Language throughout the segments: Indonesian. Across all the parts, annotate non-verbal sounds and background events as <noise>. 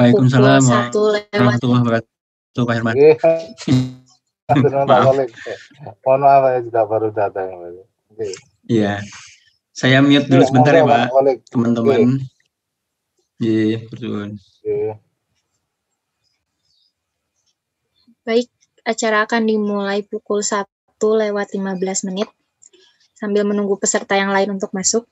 Waalaikumsalam. Waalaikumsalam. Iya. Mohon maaf saya baru datang. Iya. Saya mute dulu iya, sebentar ya Pak, iya. teman-teman. Iya, betul. Baik, acara akan dimulai pukul 1 lewat 15 menit sambil menunggu peserta yang lain untuk masuk.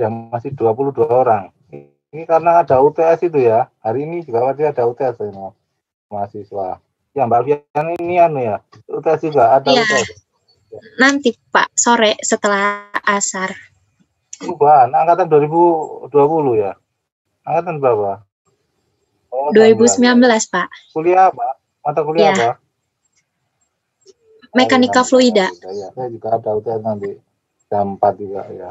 yang masih 22 orang. Ini karena ada UTS itu ya. Hari ini juga pasti ada UTS ini ya, mahasiswa. Ya Mbak ini anu ya, UTS juga ada ya. UTS. Nanti Pak, sore setelah asar. Bukan, nah, angkatan 2020 ya. Angkatan berapa? Oh, 2019, belas Pak. Kuliah apa? Mata kuliah ya. apa? Mekanika oh, ya, fluida. Ya, saya juga ada UTS nanti jam 4 juga ya.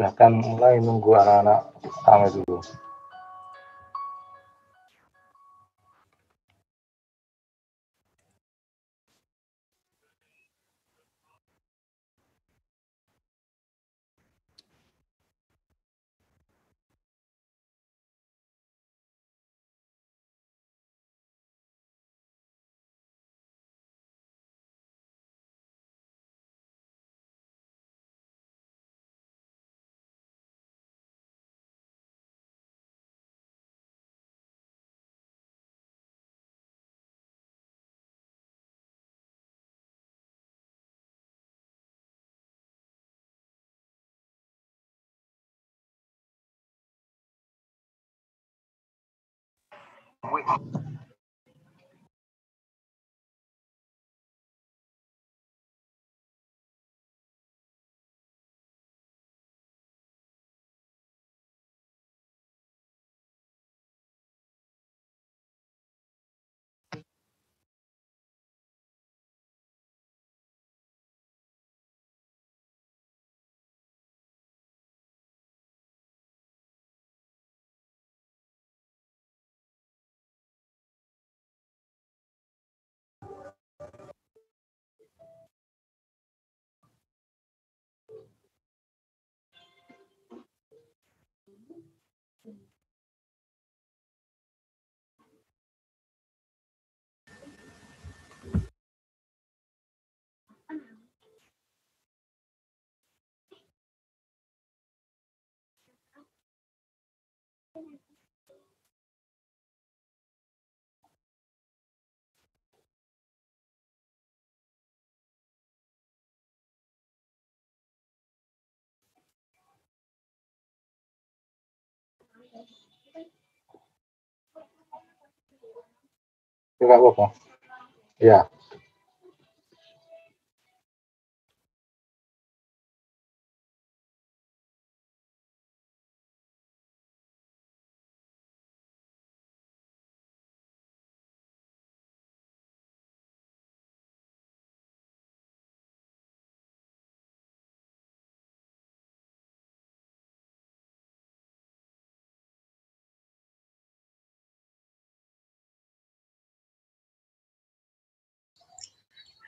silahkan mulai nunggu anak-anak kami dulu 喂。Tidak apa-apa. Ya.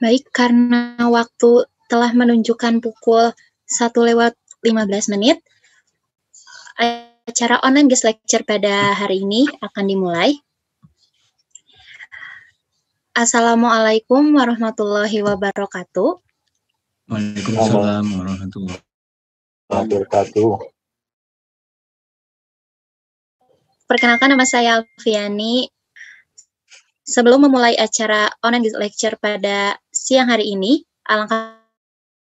Baik, karena waktu telah menunjukkan pukul 1 lewat 15 menit, acara online guest lecture pada hari ini akan dimulai. Assalamualaikum warahmatullahi wabarakatuh. Waalaikumsalam warahmatullahi wabarakatuh. Perkenalkan nama saya Alfiani, Sebelum memulai acara online lecture pada siang hari ini, alangkah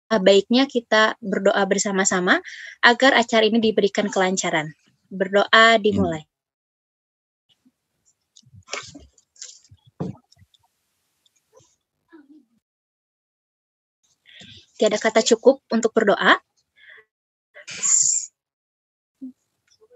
baiknya kita berdoa bersama-sama agar acara ini diberikan kelancaran. Berdoa dimulai. Tidak ada kata cukup untuk berdoa.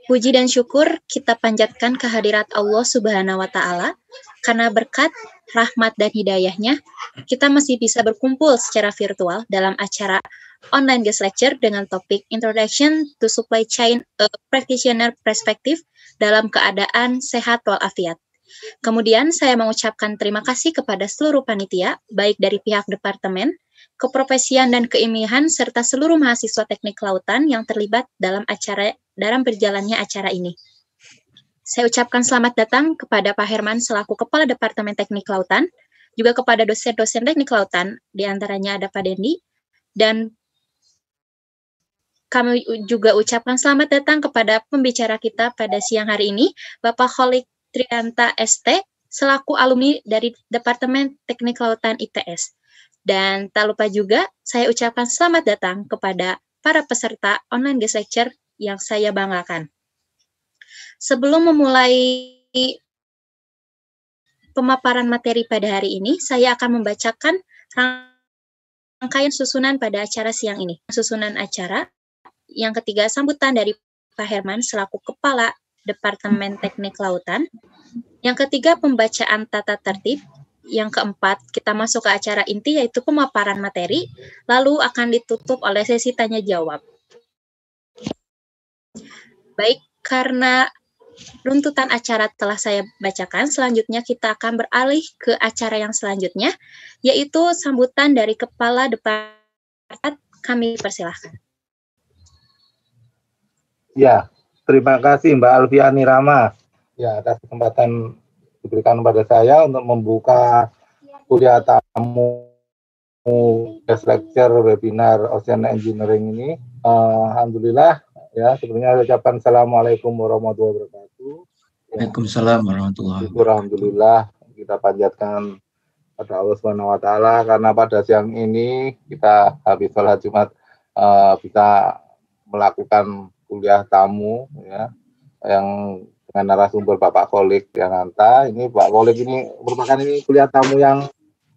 Puji dan syukur kita panjatkan kehadirat Allah Subhanahu wa Ta'ala, karena berkat, rahmat, dan hidayahnya, kita masih bisa berkumpul secara virtual dalam acara online guest lecture dengan topik Introduction to Supply Chain A eh, Practitioner Perspective dalam keadaan sehat walafiat. Kemudian saya mengucapkan terima kasih kepada seluruh panitia, baik dari pihak departemen, keprofesian dan keimihan serta seluruh mahasiswa teknik lautan yang terlibat dalam acara dalam berjalannya acara ini. Saya ucapkan selamat datang kepada Pak Herman selaku Kepala Departemen Teknik Lautan, juga kepada dosen-dosen teknik lautan, diantaranya ada Pak Dendi, dan kami juga ucapkan selamat datang kepada pembicara kita pada siang hari ini, Bapak Holik Trianta ST, selaku alumni dari Departemen Teknik Lautan ITS. Dan tak lupa juga saya ucapkan selamat datang kepada para peserta online guest lecture yang saya banggakan. Sebelum memulai pemaparan materi pada hari ini, saya akan membacakan rangkaian susunan pada acara siang ini. Susunan acara yang ketiga sambutan dari Pak Herman selaku Kepala Departemen Teknik Lautan. Yang ketiga pembacaan tata tertib yang keempat, kita masuk ke acara inti yaitu pemaparan materi, lalu akan ditutup oleh sesi tanya jawab. Baik, karena runtutan acara telah saya bacakan, selanjutnya kita akan beralih ke acara yang selanjutnya, yaitu sambutan dari Kepala Departemen. Kami persilahkan. Ya, terima kasih Mbak Alfiani Rama. Ya, atas kesempatan diberikan kepada saya untuk membuka kuliah tamu guest lecture webinar Ocean Engineering ini. Uh, Alhamdulillah ya sebenarnya ucapan assalamualaikum warahmatullahi wabarakatuh. Waalaikumsalam warahmatullahi wabarakatuh. Alhamdulillah kita panjatkan pada Allah Subhanahu wa taala karena pada siang ini kita habis sholat Jumat uh, melakukan kuliah tamu ya yang dengan narasumber Bapak Kolik Yang Nanta, Ini Pak Kolik ini merupakan ini kuliah tamu yang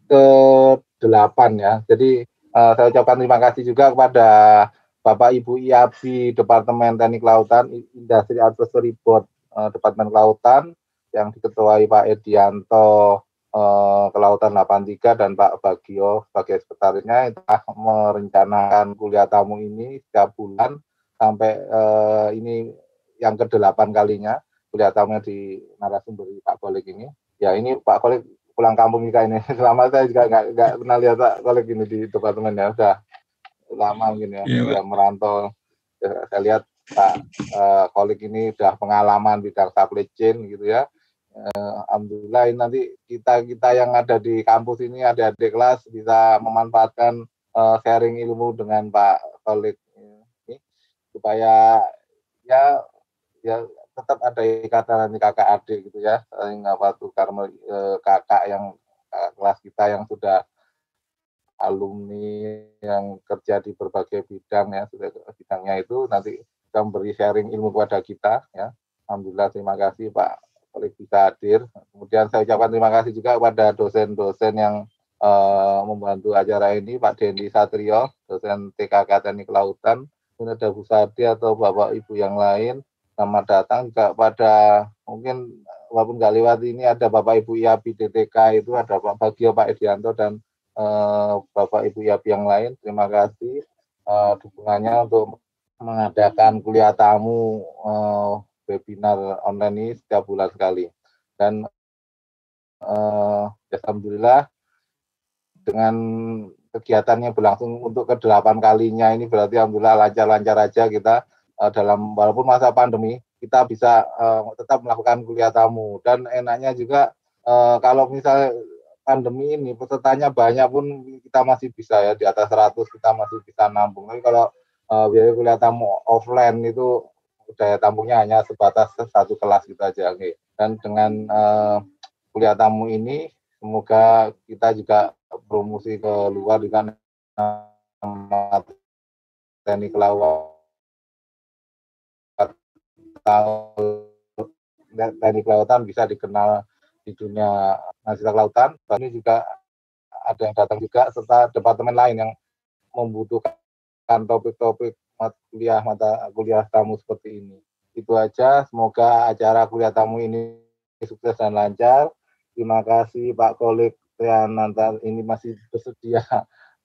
ke-8 ya. Jadi uh, saya ucapkan terima kasih juga kepada Bapak Ibu IAPI Departemen Teknik Lautan Industri Advisory Board uh, Departemen Kelautan yang diketuai Pak Edianto uh, Kelautan 83 dan Pak Bagio sebagai sekretarisnya telah merencanakan kuliah tamu ini setiap bulan sampai uh, ini yang ke-8 kalinya kelihatannya di narasumber Pak Kolek ini. Ya ini Pak Kolek pulang kampung juga ini. Selama <laughs> saya juga nggak nggak pernah lihat Pak Kolek ini di teman ya sudah lama mungkin ya, yeah, udah merantau. Ya, saya lihat Pak uh, eh, Kolek ini sudah pengalaman di Jakarta Plecin gitu ya. Uh, Alhamdulillah ini nanti kita kita yang ada di kampus ini ada adik kelas bisa memanfaatkan uh, sharing ilmu dengan Pak Kolek ini supaya ya ya tetap ada ikatan kakak adik gitu ya apa tuh karena eh, kakak yang kelas kita yang sudah alumni yang kerja di berbagai bidang ya sudah bidangnya itu nanti kita memberi sharing ilmu kepada kita ya alhamdulillah terima kasih Pak oleh bisa hadir kemudian saya ucapkan terima kasih juga kepada dosen-dosen yang uh, membantu acara ini Pak Dendi Satrio dosen TKK Teknik Lautan Bunda Sadi atau Bapak Ibu yang lain Selamat datang pada mungkin walaupun nggak lewat ini ada Bapak Ibu Yapi DTK itu ada Pak Bagio Pak Edianto dan uh, Bapak Ibu Yapi yang lain. Terima kasih uh, dukungannya untuk mengadakan kuliah tamu uh, webinar online ini setiap bulan sekali. Dan uh, ya alhamdulillah dengan kegiatannya berlangsung untuk kedelapan kalinya ini berarti alhamdulillah lancar-lancar aja kita uh, dalam walaupun masa pandemi kita bisa uh, tetap melakukan kuliah tamu dan enaknya juga uh, kalau misalnya pandemi ini pesertanya banyak pun kita masih bisa ya di atas 100 kita masih bisa nampung tapi kalau uh, biaya kuliah tamu offline itu daya tampungnya hanya sebatas satu kelas gitu aja okay. dan dengan uh, kuliah tamu ini semoga kita juga promosi ke luar dengan uh, teknik kelautan teknik kelautan bisa dikenal di dunia mahasiswa kelautan. Ini juga ada yang datang juga serta departemen lain yang membutuhkan topik-topik kuliah mata kuliah tamu seperti ini. Itu aja, semoga acara kuliah tamu ini sukses dan lancar. Terima kasih Pak Kolik yang nanti ini masih bersedia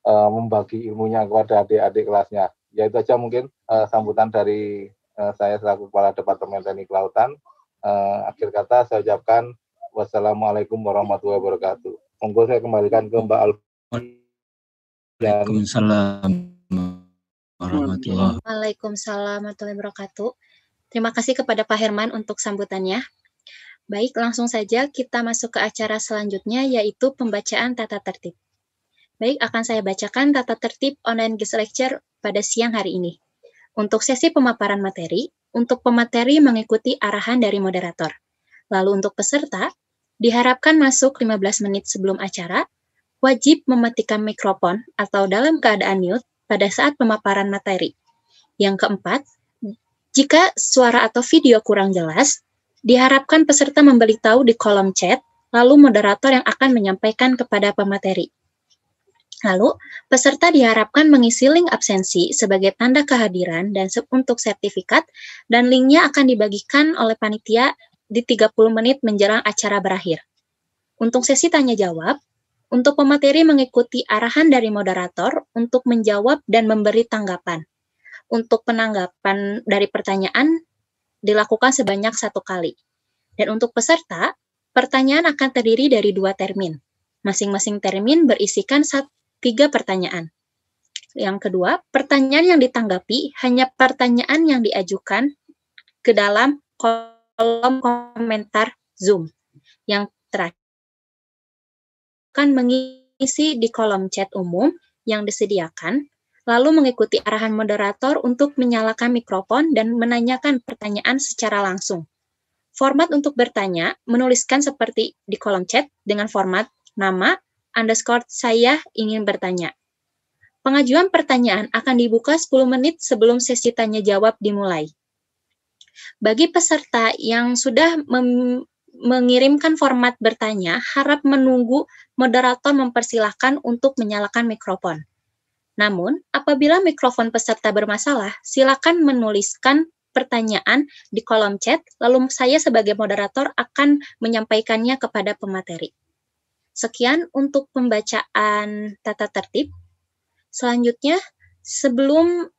uh, membagi ilmunya kepada adik-adik kelasnya. Ya itu aja mungkin uh, sambutan dari Eh, saya selaku Kepala Departemen Teknik Lautan. Eh, akhir kata saya ucapkan wassalamualaikum warahmatullahi wabarakatuh. Monggo saya kembalikan ke Mbak Alfa. Waalaikumsalam warahmatullahi Waalaikumsalam warahmatullahi wabarakatuh. Terima kasih kepada Pak Herman untuk sambutannya. Baik, langsung saja kita masuk ke acara selanjutnya yaitu pembacaan tata tertib. Baik, akan saya bacakan tata tertib online guest lecture pada siang hari ini. Untuk sesi pemaparan materi, untuk pemateri mengikuti arahan dari moderator. Lalu untuk peserta, diharapkan masuk 15 menit sebelum acara, wajib mematikan mikrofon atau dalam keadaan mute pada saat pemaparan materi. Yang keempat, jika suara atau video kurang jelas, diharapkan peserta memberitahu di kolom chat, lalu moderator yang akan menyampaikan kepada pemateri. Lalu, peserta diharapkan mengisi link absensi sebagai tanda kehadiran dan untuk sertifikat, dan linknya akan dibagikan oleh panitia di 30 menit menjelang acara berakhir. Untuk sesi tanya-jawab, untuk pemateri mengikuti arahan dari moderator untuk menjawab dan memberi tanggapan. Untuk penanggapan dari pertanyaan, dilakukan sebanyak satu kali. Dan untuk peserta, pertanyaan akan terdiri dari dua termin, masing-masing termin berisikan satu tiga pertanyaan. Yang kedua, pertanyaan yang ditanggapi hanya pertanyaan yang diajukan ke dalam kolom komentar Zoom. Yang terakhir, akan mengisi di kolom chat umum yang disediakan, lalu mengikuti arahan moderator untuk menyalakan mikrofon dan menanyakan pertanyaan secara langsung. Format untuk bertanya menuliskan seperti di kolom chat dengan format nama, underscore saya ingin bertanya. Pengajuan pertanyaan akan dibuka 10 menit sebelum sesi tanya jawab dimulai. Bagi peserta yang sudah mengirimkan format bertanya, harap menunggu moderator mempersilahkan untuk menyalakan mikrofon. Namun, apabila mikrofon peserta bermasalah, silakan menuliskan pertanyaan di kolom chat, lalu saya sebagai moderator akan menyampaikannya kepada pemateri. Sekian untuk pembacaan tata tertib. Selanjutnya, sebelum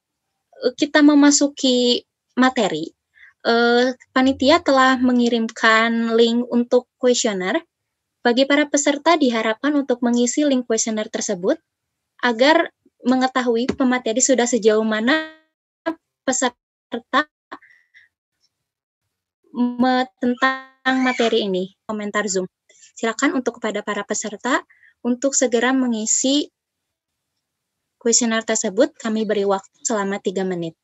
eh, kita memasuki materi, eh, panitia telah mengirimkan link untuk kuesioner. Bagi para peserta diharapkan untuk mengisi link kuesioner tersebut agar mengetahui pemateri sudah sejauh mana peserta tentang materi ini, komentar Zoom. Silakan untuk kepada para peserta untuk segera mengisi kuesioner tersebut. Kami beri waktu selama 3 menit.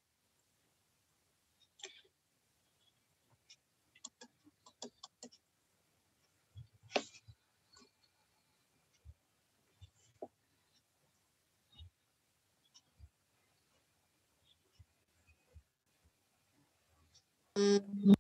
Mm-hmm.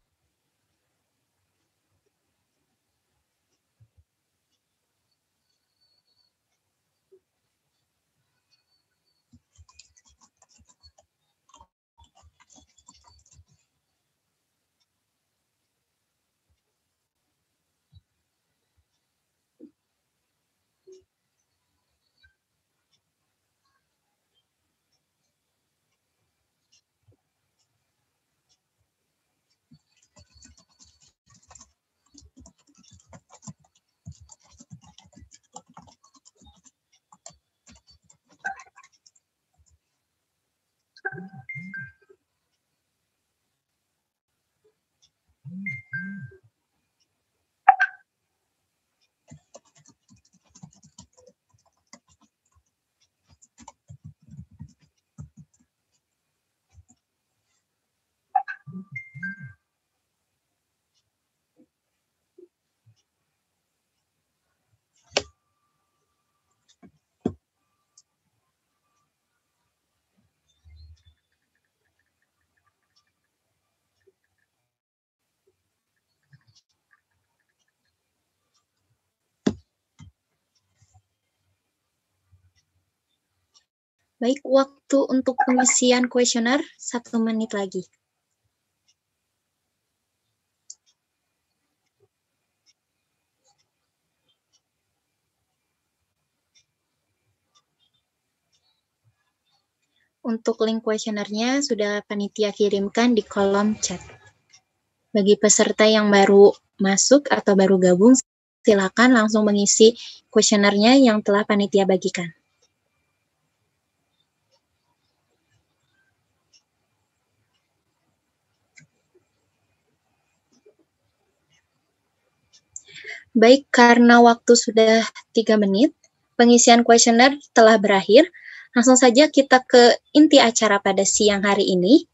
Baik, waktu untuk pengisian kuesioner satu menit lagi. Untuk link kuesionernya sudah panitia kirimkan di kolom chat. Bagi peserta yang baru masuk atau baru gabung, silakan langsung mengisi kuesionernya yang telah panitia bagikan. Baik, karena waktu sudah tiga menit, pengisian kuesioner telah berakhir. Langsung saja kita ke inti acara pada siang hari ini,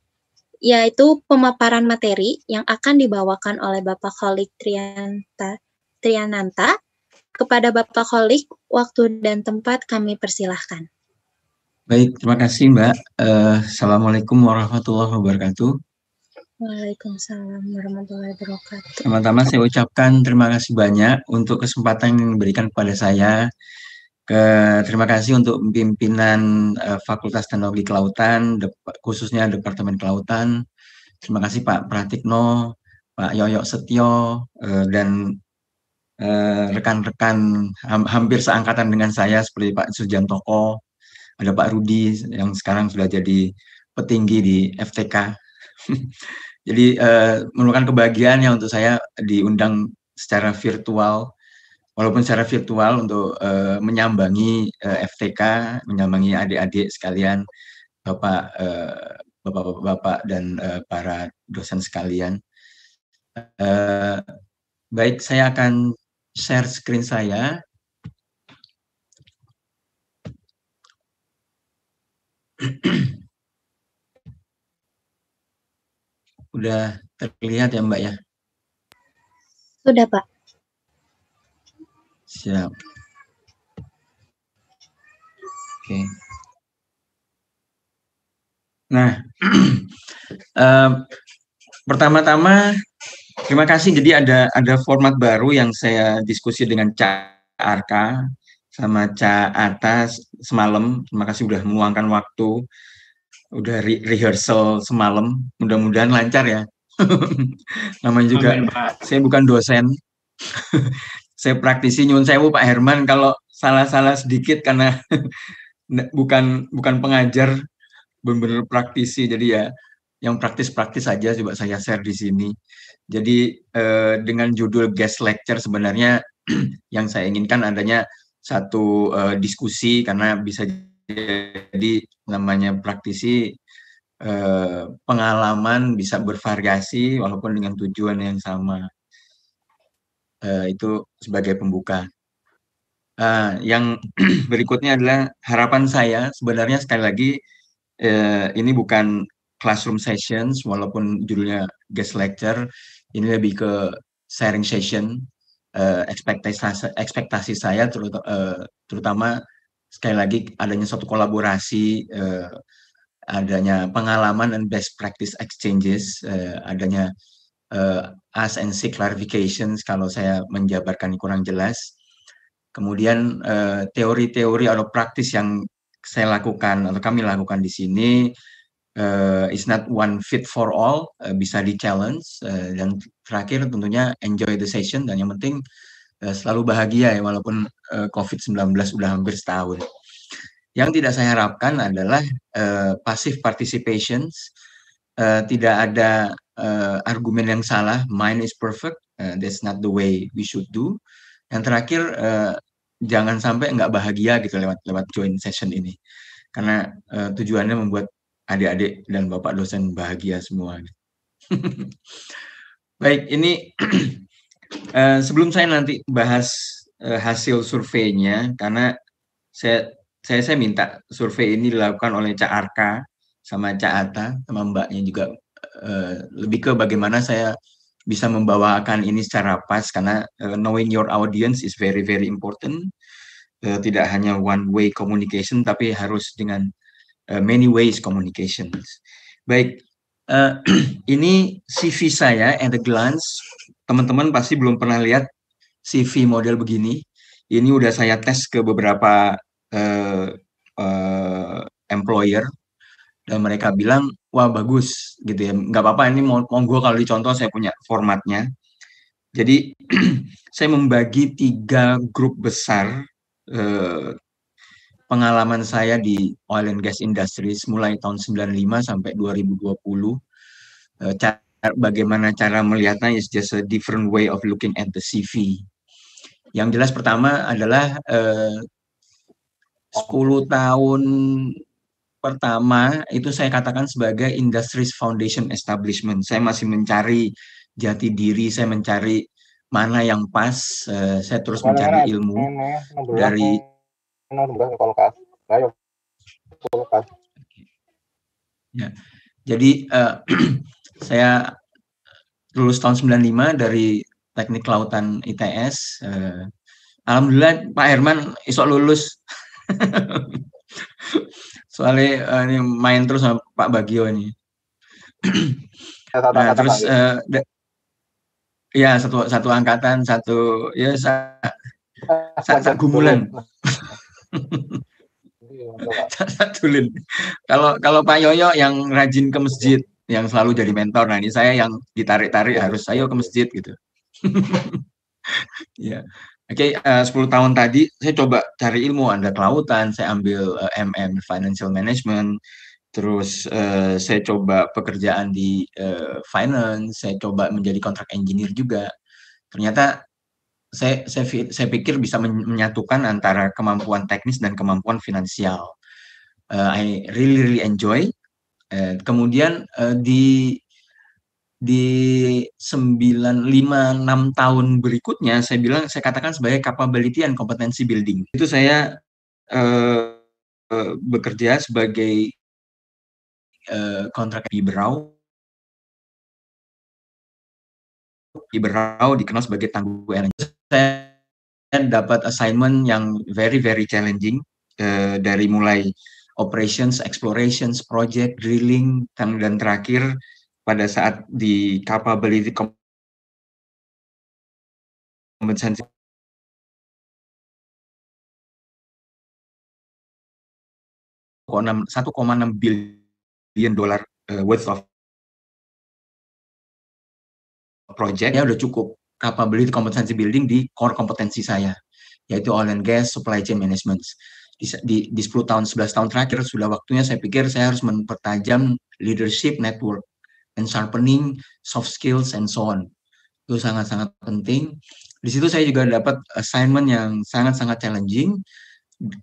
yaitu pemaparan materi yang akan dibawakan oleh Bapak Kholik Trianta, Triananta. Kepada Bapak Kholik, waktu dan tempat kami persilahkan. Baik, terima kasih Mbak. Uh, Assalamualaikum warahmatullahi wabarakatuh. Waalaikumsalam warahmatullahi wabarakatuh. Pertama-tama saya ucapkan terima kasih banyak untuk kesempatan yang diberikan kepada saya. Ke, terima kasih untuk pimpinan uh, Fakultas Teknologi Kelautan, de, khususnya Departemen Kelautan. Terima kasih Pak Pratikno, Pak Yoyok Setio, uh, dan eh, rekan-rekan uh, ha hampir seangkatan dengan saya seperti Pak Toko, ada Pak Rudi yang sekarang sudah jadi petinggi di FTK <laughs> Jadi uh, merupakan kebahagiaan ya untuk saya diundang secara virtual, walaupun secara virtual untuk uh, menyambangi uh, eh, FTK, menyambangi adik-adik sekalian, bapak uh, bapak-bapak dan uh, para dosen sekalian. Uh, baik, saya akan share screen saya. <clears throat> Udah terlihat ya Mbak ya? Sudah Pak. Siap. Oke. Nah, uh, <clears throat> pertama-tama terima kasih. Jadi ada ada format baru yang saya diskusi dengan Cak Arka sama Cak Atas semalam. Terima kasih sudah meluangkan waktu udah re rehearsal semalam. Mudah-mudahan lancar ya. Namanya <laughs> juga Amin, saya bukan dosen. <laughs> saya praktisi nyun sewu Pak Herman kalau salah-salah sedikit karena <laughs> bukan bukan pengajar benar-benar praktisi jadi ya yang praktis-praktis saja coba saya share di sini. Jadi eh, dengan judul guest lecture sebenarnya <clears throat> yang saya inginkan adanya satu eh, diskusi karena bisa jadi namanya praktisi eh, pengalaman bisa bervariasi walaupun dengan tujuan yang sama. Eh, itu sebagai pembuka. Uh, yang <clears throat> berikutnya adalah harapan saya sebenarnya sekali lagi uh, ini bukan classroom sessions walaupun judulnya guest lecture ini lebih ke sharing session uh, ekspektasi ekspektasi saya eh, terutama, uh, terutama sekali lagi adanya suatu kolaborasi, uh, adanya pengalaman dan best practice exchanges, uh, adanya uh, ask and see clarifications kalau saya menjabarkan kurang jelas. Kemudian teori teori-teori atau praktis yang saya lakukan atau kami lakukan di sini uh, is not one fit for all, uh, bisa di challenge uh, dan terakhir tentunya enjoy the session dan yang penting Eh, selalu bahagia ya walaupun eh, COVID-19 sudah hampir setahun. Yang tidak saya harapkan adalah uh, passive participation, uh, tidak ada uh, argumen yang salah, mine is perfect, uh, that's not the way we should do. Yang terakhir, uh, jangan sampai nggak bahagia gitu lewat lewat join session ini, karena uh, tujuannya membuat adik-adik dan bapak dosen bahagia semua. <laughs> Baik, ini <clears throat> Uh, sebelum saya nanti bahas uh, hasil surveinya, karena saya saya saya minta survei ini dilakukan oleh Cak Arka sama Cak Ata sama Mbaknya juga uh, lebih ke bagaimana saya bisa membawakan ini secara pas karena uh, knowing your audience is very very important. Uh, tidak hanya one way communication tapi harus dengan uh, many ways communications. Baik, uh, <clears throat> ini CV saya at a glance teman-teman pasti belum pernah lihat CV model begini. Ini udah saya tes ke beberapa uh, uh, employer dan mereka bilang wah bagus gitu ya nggak apa-apa ini mau monggo kalau dicontoh saya punya formatnya jadi <clears throat> saya membagi tiga grup besar eh, pengalaman saya di oil and gas industries mulai tahun 95 sampai 2020 eh, bagaimana cara melihatnya is just a different way of looking at the CV. Yang jelas pertama adalah eh, 10 tahun pertama itu saya katakan sebagai industries foundation establishment. Saya masih mencari jati diri, saya mencari mana yang pas, eh, saya terus mencari ilmu dari Ya. Jadi uh, <clears throat> saya lulus tahun 95 dari teknik kelautan ITS. Uh, eh, Alhamdulillah Pak Herman esok lulus. <laughs> Soalnya uh, ini main terus sama Pak Bagio ini. <clears throat> nah, terus uh, ya satu satu angkatan satu ya sa, sa, sa gumulan. satu <laughs> Kalau kalau Pak Yoyo yang rajin ke masjid yang selalu jadi mentor. Nah ini saya yang ditarik-tarik iya, harus saya ke masjid gitu. <laughs> ya. Oke, okay, uh, 10 tahun tadi saya coba cari ilmu Anda kelautan, saya ambil uh, MM Financial Management, terus uh, saya coba pekerjaan di uh, finance, saya coba menjadi kontrak engineer juga. Ternyata saya saya saya pikir bisa menyatukan antara kemampuan teknis dan kemampuan finansial. Uh, I really really enjoy Eh, kemudian eh, di di sembilan lima enam tahun berikutnya saya bilang saya katakan sebagai capability and competency building. Itu saya eh, eh bekerja sebagai eh, kontrak di Berau. Di dikenal sebagai tangguh energi. Saya dapat assignment yang very very challenging eh, dari mulai operations, explorations, project, drilling, dan dan terakhir pada saat di capability koma enam billion dollar uh, worth of project ya udah cukup capability competency building di core kompetensi saya yaitu oil and gas supply chain management di, di, 10 tahun 11 tahun terakhir sudah waktunya saya pikir saya harus mempertajam leadership network and sharpening soft skills and so on itu sangat-sangat penting di situ saya juga dapat assignment yang sangat-sangat challenging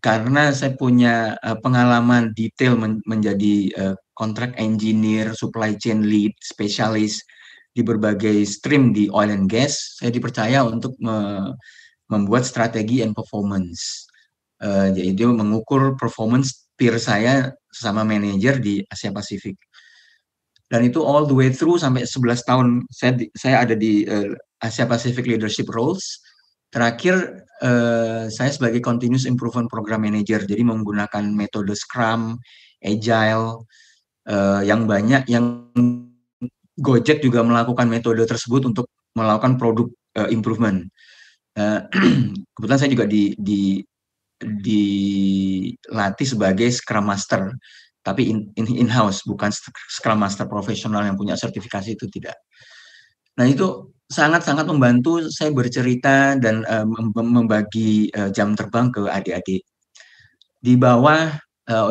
karena saya punya eh, pengalaman detail men menjadi uh, contract engineer, supply chain lead, specialist di berbagai stream di oil and gas, saya dipercaya untuk me membuat strategi and performance. Jadi eh, yaitu mengukur performance peer saya sesama manajer di Asia Pasifik. Dan itu all the way through sampai 11 tahun saya saya ada di uh, Asia Pasifik Leadership Roles. Terakhir uh, saya sebagai continuous improvement program manager jadi menggunakan metode Scrum, Agile uh, yang banyak yang Gojek juga melakukan metode tersebut untuk melakukan produk uh, improvement. Uh, <clears throat> kebetulan saya juga di, di dilatih sebagai Scrum Master, tapi in, in, house bukan Scrum Master profesional yang punya sertifikasi itu tidak. Nah itu sangat-sangat membantu saya bercerita dan uh, membagi uh, jam terbang ke adik-adik. Di bawah uh,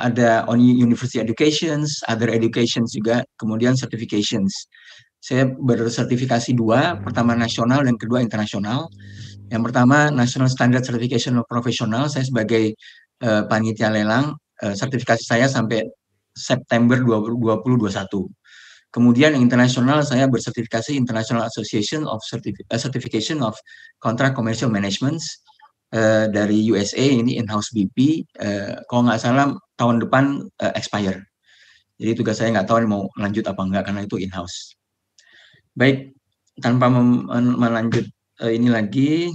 ada on university educations, other educations juga, kemudian certifications. Saya bersertifikasi dua, hmm. pertama nasional dan kedua internasional. Hmm yang pertama National Standard Certification of Professional. Saya sebagai uh, panitia lelang uh, sertifikasi saya sampai September 2021. Kemudian yang internasional saya bersertifikasi International Association of Certific eh, Certification of Contract Commercial Management uh, dari USA ini in-house BP. Uh, kalau nggak salah tahun depan uh, expire. Jadi tugas saya nggak tahu mau lanjut apa nggak karena itu in-house. Baik, tanpa melanjut uh, ini lagi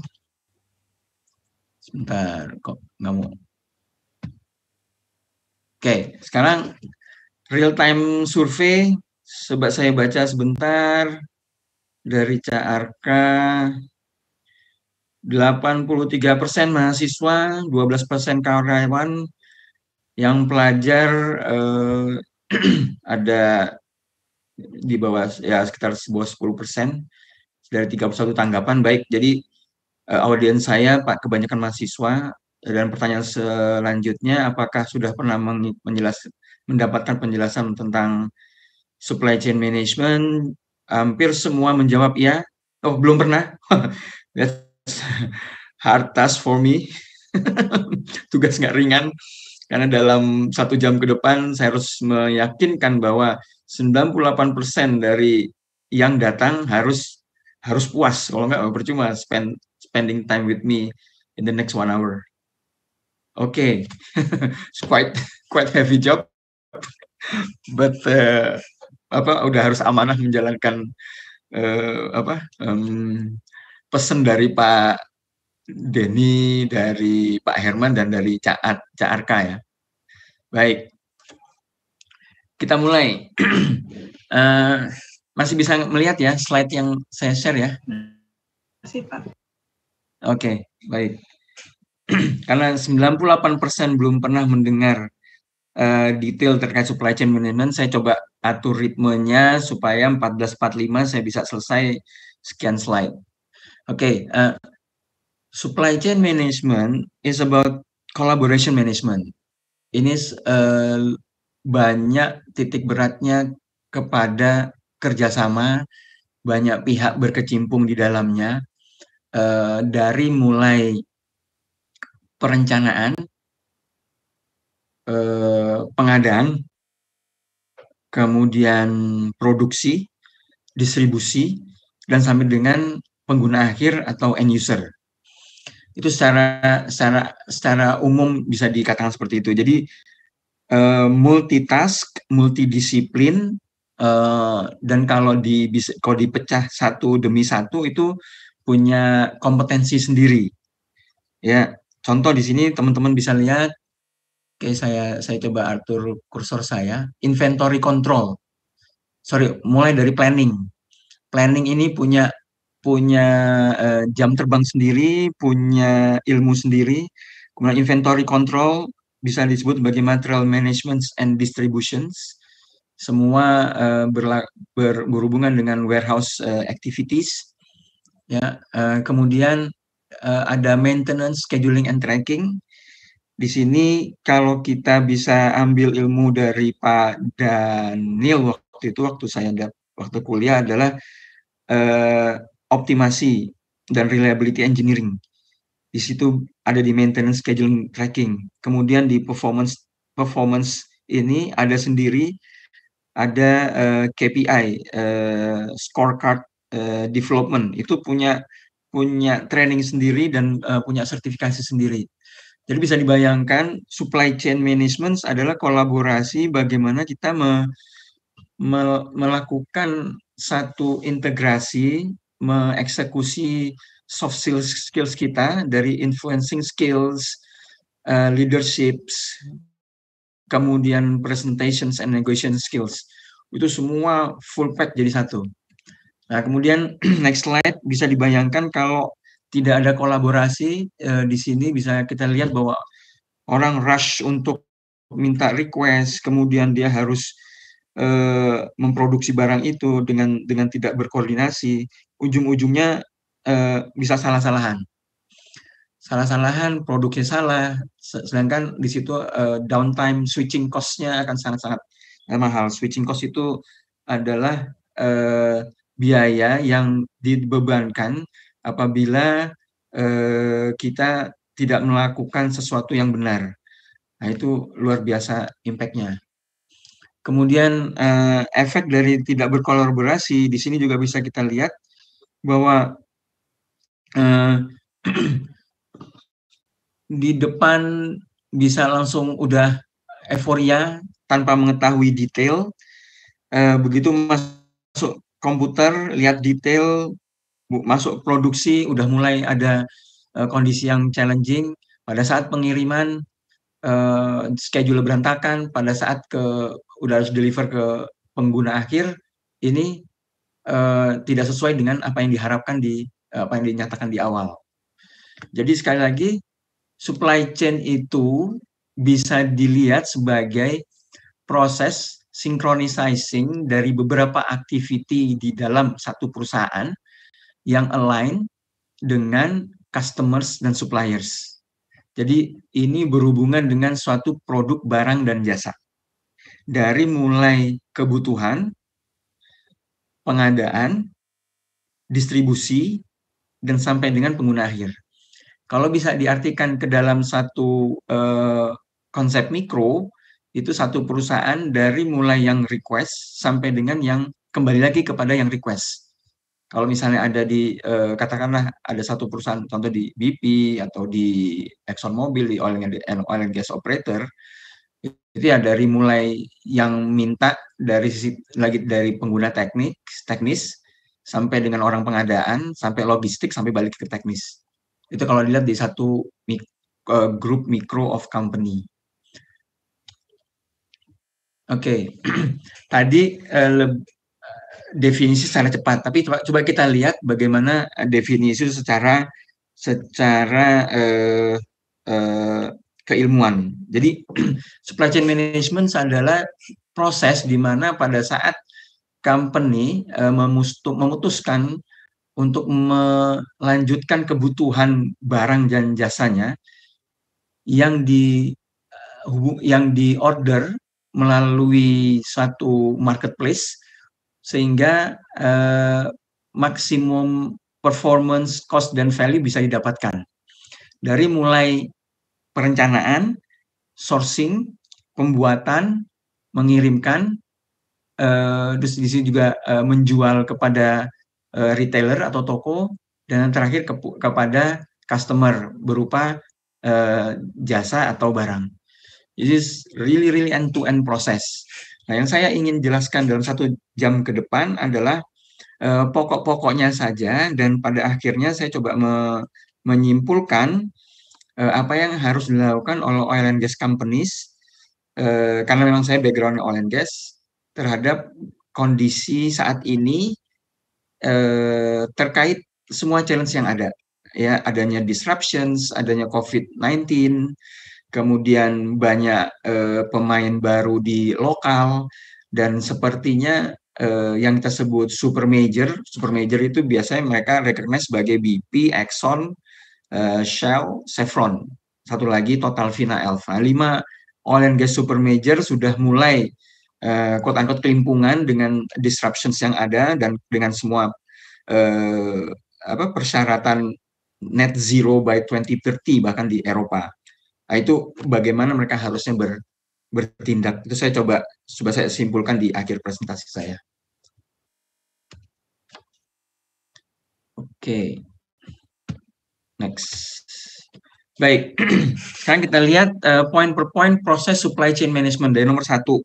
sebentar kok nggak mau oke sekarang real time survei sebab saya baca sebentar dari CARK 83 persen mahasiswa 12 persen karyawan yang pelajar eh, <clears throat> ada di bawah ya sekitar sebuah 10 persen dari 31 tanggapan baik. Jadi uh, audiens saya Pak kebanyakan mahasiswa eh, dan pertanyaan selanjutnya apakah sudah pernah menjelas, mendapatkan penjelasan tentang supply chain management? Hampir semua menjawab ya. Oh, belum pernah. <laughs> That's hard task for me. <laughs> Tugas nggak ringan karena dalam satu jam ke depan saya harus meyakinkan bahwa 98% dari yang datang harus harus puas kalau nggak percuma spend spending time with me in the next one hour. Oke, okay. <laughs> quite quite heavy job, but uh, apa udah harus amanah menjalankan uh, apa um, pesan dari Pak Denny, dari Pak Herman dan dari Caat Caarka ya. Baik, kita mulai. uh, <clears throat> Masih bisa melihat ya slide yang saya share ya? Masih Pak. Oke, okay, baik. <clears throat> Karena 98% belum pernah mendengar uh, detail terkait supply chain management, saya coba atur ritmenya supaya 14.45 saya bisa selesai sekian slide. Oke, okay, uh, eh, supply chain management is about collaboration management. Ini uh, banyak titik beratnya kepada kerjasama, banyak pihak berkecimpung di dalamnya, eh, dari mulai perencanaan, eh, pengadaan, kemudian produksi, distribusi, dan sampai dengan pengguna akhir atau end user. Itu secara secara secara umum bisa dikatakan seperti itu. Jadi eh, multitask, multidisiplin, uh, dan kalau di kalau dipecah satu demi satu itu punya kompetensi sendiri. Ya, contoh di sini teman-teman bisa lihat Oke, saya saya coba atur kursor saya. Inventory control. Sorry, mulai dari planning. Planning ini punya punya uh, jam terbang sendiri, punya ilmu sendiri. Kemudian inventory control bisa disebut sebagai material management and distributions semua uh, ber, berhubungan dengan warehouse uh, activities. Ya, uh, kemudian uh, ada maintenance, scheduling, and tracking. Di sini kalau kita bisa ambil ilmu dari Pak Daniel waktu itu waktu saya ada waktu kuliah adalah uh, optimasi dan reliability engineering. Di situ ada di maintenance scheduling tracking. Kemudian di performance performance ini ada sendiri ada uh, eh, KPI uh, eh, scorecard uh, development itu punya punya training sendiri dan uh, punya sertifikasi sendiri. Jadi bisa dibayangkan supply chain management adalah kolaborasi bagaimana kita me, me, melakukan satu integrasi, mengeksekusi soft skills, kita dari influencing skills, uh, leaderships, kemudian presentations and negotiation skills. Itu semua full pack jadi satu. Nah, kemudian <clears throat> next slide bisa dibayangkan kalau tidak ada kolaborasi eh, di sini bisa kita lihat bahwa orang rush untuk minta request, kemudian dia harus eh, memproduksi barang itu dengan dengan tidak berkoordinasi, ujung-ujungnya eh, bisa salah-salahan salah-salahan, produknya salah, sedangkan di situ uh, downtime switching cost-nya akan sangat-sangat mahal. Switching cost itu adalah uh, biaya yang dibebankan apabila uh, kita tidak melakukan sesuatu yang benar. Nah, itu luar biasa impact-nya. Kemudian uh, efek dari tidak berkolaborasi di sini juga bisa kita lihat bahwa uh, <clears throat> di depan bisa langsung udah euforia tanpa mengetahui detail. Eh, begitu masuk komputer, lihat detail, masuk produksi, udah mulai ada eh, kondisi yang challenging. Pada saat pengiriman, eh, schedule berantakan. Pada saat ke udah harus deliver ke pengguna akhir, ini tidak sesuai dengan apa yang diharapkan di apa yang dinyatakan di awal. Jadi sekali lagi supply chain itu bisa dilihat sebagai proses synchronizing dari beberapa activity di dalam satu perusahaan yang align dengan customers dan suppliers. Jadi ini berhubungan dengan suatu produk barang dan jasa. Dari mulai kebutuhan, pengadaan, distribusi, dan sampai dengan pengguna akhir. Kalau bisa diartikan ke dalam satu eh, konsep mikro, itu satu perusahaan dari mulai yang request sampai dengan yang kembali lagi kepada yang request. Kalau misalnya ada di eh, katakanlah ada satu perusahaan contoh di BP atau di Exxon Mobil di oil and, eh, oil and gas operator itu ya dari mulai yang minta dari sisi lagi dari pengguna teknik teknis sampai dengan orang pengadaan sampai logistik sampai balik ke teknis itu kalau dilihat di satu mik uh, grup mikro of company. Oke, okay. <clears throat> tadi uh, definisi secara cepat, tapi coba, coba kita lihat bagaimana eh, definisi secara secara uh, uh, keilmuan. Jadi <clears throat> supply chain management adalah proses di mana pada saat company uh, memutuskan untuk melanjutkan kebutuhan barang dan jasanya yang di yang di order melalui satu marketplace sehingga eh, maksimum performance, cost dan value bisa didapatkan. Dari mulai perencanaan, sourcing, pembuatan, mengirimkan eh, terus di sini juga eh, menjual kepada uh, retailer atau toko dan yang terakhir ke, kepada customer berupa uh, jasa atau barang. It is really really end to end process. Nah, yang saya ingin jelaskan dalam satu jam ke depan adalah uh, pokok-pokoknya saja dan pada akhirnya saya coba me menyimpulkan uh, apa yang harus dilakukan oleh oil and gas companies uh, karena memang saya background oil and gas terhadap kondisi saat ini eh, terkait semua challenge yang ada ya adanya disruptions, adanya COVID-19, kemudian banyak eh, pemain baru di lokal dan sepertinya eh, yang kita sebut super major, super major itu biasanya mereka recognize sebagai BP, Exxon, eh, Shell, Chevron. Satu lagi Total Vina Alpha. Lima oil and gas super major sudah mulai uh, eh, quote unquote kelimpungan dengan disruptions yang ada dan dengan semua uh, apa persyaratan net zero by 2030 bahkan di Eropa. Nah, itu bagaimana mereka harusnya ber, bertindak. Itu saya coba coba saya simpulkan di akhir presentasi saya. Oke. Okay. Next. Baik, <clears throat> sekarang kita lihat uh, eh, poin per point proses supply chain management dari nomor satu.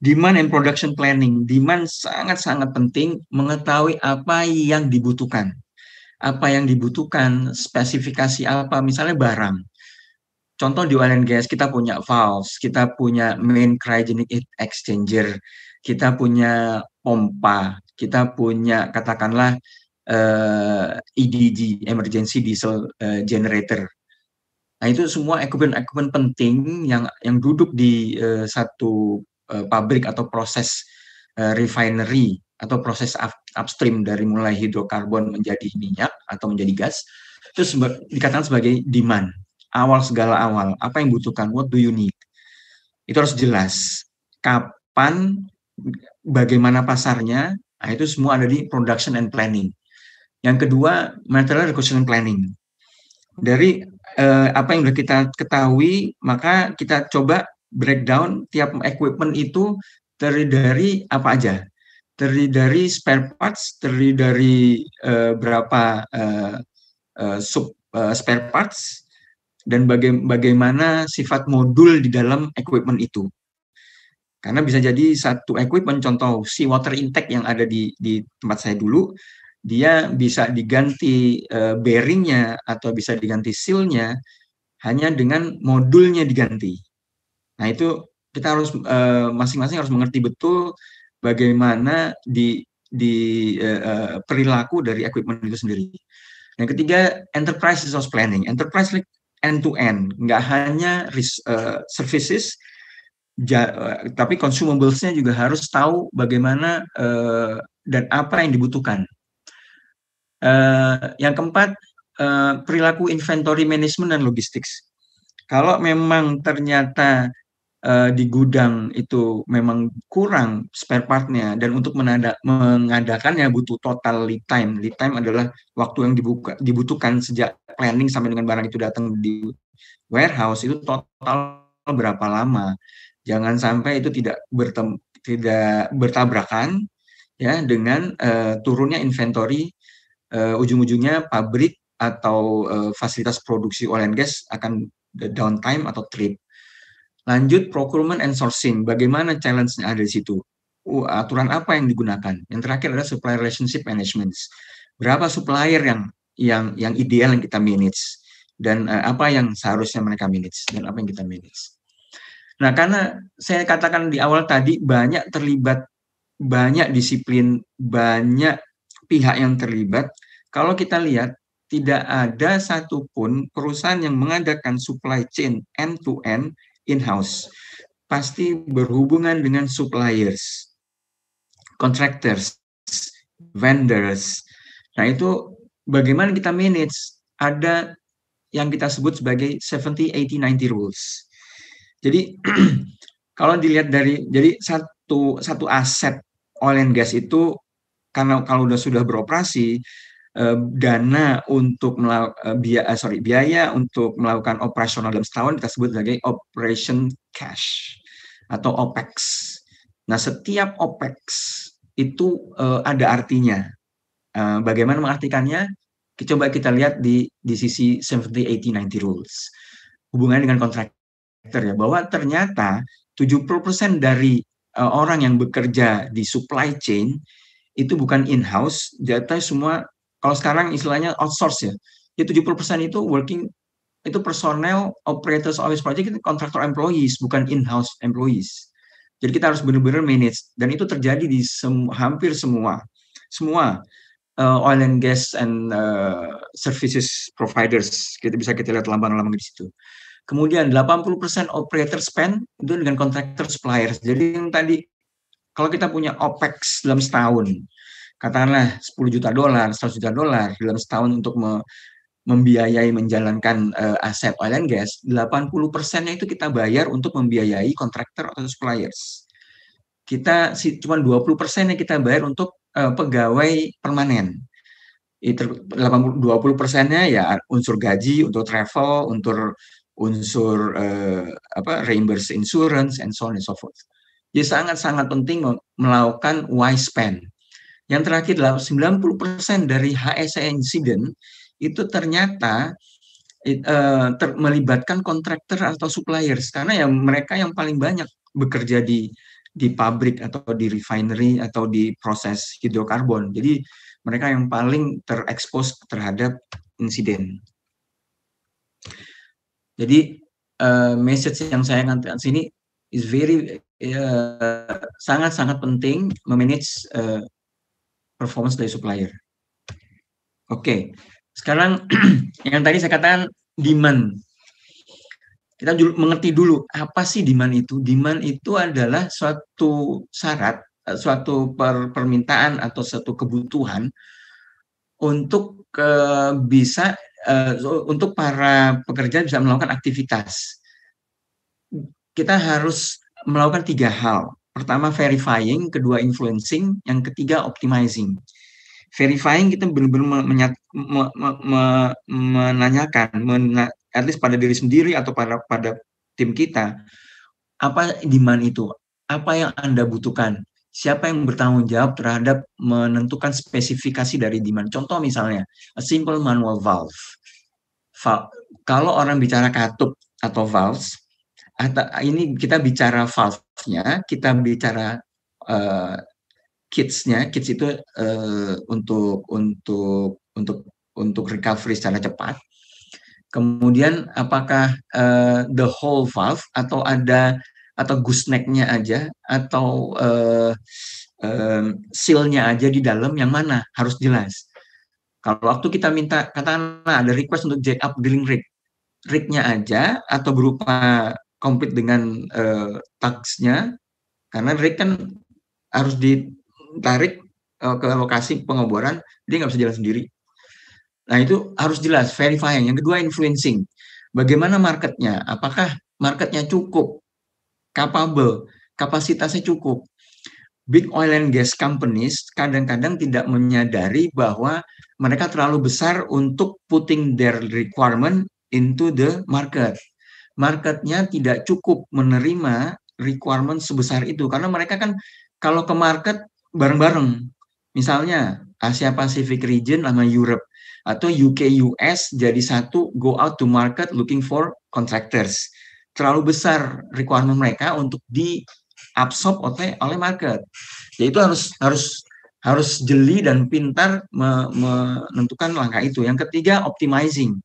Demand and production planning. Demand sangat-sangat penting mengetahui apa yang dibutuhkan. Apa yang dibutuhkan, spesifikasi apa, misalnya barang. Contoh di oil and gas, kita punya valves, kita punya main cryogenic exchanger, kita punya pompa, kita punya katakanlah uh, eh, EDG, emergency diesel uh, generator, Nah itu semua equipment-equipment penting yang yang duduk di uh, satu Eh, pabrik atau proses eh, refinery atau proses upstream dari mulai hidrokarbon menjadi minyak atau menjadi gas itu dikatakan sebagai demand awal segala awal apa yang butuhkan what do you need itu harus jelas kapan bagaimana pasarnya nah itu semua ada di production and planning yang kedua material requisition planning dari eh, apa yang sudah kita ketahui maka kita coba breakdown tiap equipment itu terdiri dari apa aja terdiri dari spare parts, terdiri dari uh, berapa uh, uh, sub uh, spare parts, dan baga bagaimana sifat modul di dalam equipment itu. Karena bisa jadi satu equipment, contoh si water intake yang ada di, di tempat saya dulu, dia bisa diganti bearingnya atau bisa diganti sealnya hanya dengan modulnya diganti. Nah itu kita harus eh, masing-masing harus mengerti betul bagaimana di di eh, eh, perilaku dari equipment itu sendiri. Yang ketiga, enterprise resource planning. Enterprise like end to end, nggak hanya res, uh, services, ja, uh, tapi consumablesnya juga harus tahu bagaimana uh, dan apa yang dibutuhkan. Uh, yang keempat, uh, perilaku inventory management dan logistics. Kalau memang ternyata uh, di gudang itu memang kurang spare partnya dan untuk menada, mengadakannya butuh total lead time. Lead time adalah waktu yang dibuka, dibutuhkan sejak planning sampai dengan barang itu datang di warehouse itu total berapa lama. Jangan sampai itu tidak bertem, tidak bertabrakan ya dengan uh, turunnya inventory uh, ujung-ujungnya pabrik atau uh, fasilitas produksi oil and gas akan downtime atau trip Lanjut procurement and sourcing. Bagaimana challenge-nya ada di situ? aturan apa yang digunakan? Yang terakhir adalah supply relationship management. Berapa supplier yang yang yang ideal yang kita manage dan uh, apa yang seharusnya mereka manage dan apa yang kita manage. Nah, karena saya katakan di awal tadi banyak terlibat banyak disiplin, banyak pihak yang terlibat. Kalau kita lihat tidak ada satupun perusahaan yang mengadakan supply chain end to end in-house pasti berhubungan dengan suppliers, contractors, vendors. Nah, itu bagaimana kita manage ada yang kita sebut sebagai 70 80 90 rules. Jadi <clears throat> kalau dilihat dari jadi satu satu aset oil and gas itu karena kalau sudah sudah beroperasi Eh, dana untuk eh, biaya eh, sorry biaya untuk melakukan operasional dalam setahun kita sebut sebagai operation cash atau opex. Nah setiap opex itu uh, ada artinya. Uh, bagaimana mengartikannya? Kita Coba kita lihat di di sisi 70, 80, 90 rules. Hubungannya dengan kontraktor ya bahwa ternyata 70% dari uh, orang yang bekerja di supply chain itu bukan in-house, data semua kalau sekarang istilahnya outsource ya. Ya 70% itu working itu personel operators office project itu contractor employees bukan in-house employees. Jadi kita harus benar-benar manage dan itu terjadi di sem hampir semua semua uh, oil and gas and uh, services providers. Kita bisa kita lihat lambang-lambang di situ. Kemudian 80% operator spend itu dengan contractor suppliers. Jadi yang tadi kalau kita punya OPEX dalam setahun, katakanlah 10 juta dolar, 100 juta dolar dalam setahun untuk me membiayai menjalankan uh, aset oil and gas, 80 persennya itu kita bayar untuk membiayai kontraktor atau suppliers. Kita si, cuma 20 persennya kita bayar untuk uh, pegawai permanen. Itu 20 persennya ya unsur gaji untuk travel, untuk unsur uh, apa reimburse insurance and so on and so forth. Jadi sangat-sangat penting melakukan wise spend yang terakhir adalah 90% dari HSE insiden itu ternyata it, uh, ter, melibatkan kontraktor atau suppliers karena ya mereka yang paling banyak bekerja di di pabrik atau di refinery atau di proses hidrokarbon. Jadi mereka yang paling terekspos terhadap insiden. Jadi uh, message yang saya ngantikan sini is very eh, sangat-sangat uh, penting memanage uh, performance dari supplier. Oke, okay. sekarang <clears throat> yang tadi saya katakan demand. Kita dulu, mengerti dulu apa sih demand itu. Demand itu adalah suatu syarat, eh, suatu per, permintaan atau suatu kebutuhan untuk ke eh, bisa uh, untuk para pekerja bisa melakukan aktivitas. Kita harus melakukan tiga hal pertama verifying, kedua influencing, yang ketiga optimizing. Verifying kita benar-benar me, me, me, menanyakan, mena, at least pada diri sendiri atau pada pada tim kita, apa demand itu, apa yang anda butuhkan, siapa yang bertanggung jawab terhadap menentukan spesifikasi dari demand. Contoh misalnya, a simple manual valve. Val, kalau orang bicara katup atau valves, ini kita bicara valve-nya, kita bicara uh, kits-nya, kits itu uh, untuk untuk untuk untuk recovery secara cepat. Kemudian apakah uh, the whole valve atau ada atau gooseneck aja atau uh, um, seal aja di dalam yang mana harus jelas. Kalau waktu kita minta katakanlah ada request untuk jack up drilling rig, rignya aja atau berupa Komplit dengan uh, eh, taxnya karena mereka kan harus ditarik uh, ke lokasi pengoboran, dia nggak bisa jalan sendiri nah itu harus jelas verifying yang kedua influencing bagaimana marketnya apakah marketnya cukup capable kapasitasnya cukup big oil and gas companies kadang-kadang tidak menyadari bahwa mereka terlalu besar untuk putting their requirement into the market marketnya tidak cukup menerima requirement sebesar itu karena mereka kan kalau ke market bareng-bareng misalnya Asia Pacific region sama Europe atau UK US jadi satu go out to market looking for contractors terlalu besar requirement mereka untuk di absorb oleh oleh market yaitu harus harus harus jeli dan pintar menentukan langkah itu yang ketiga optimizing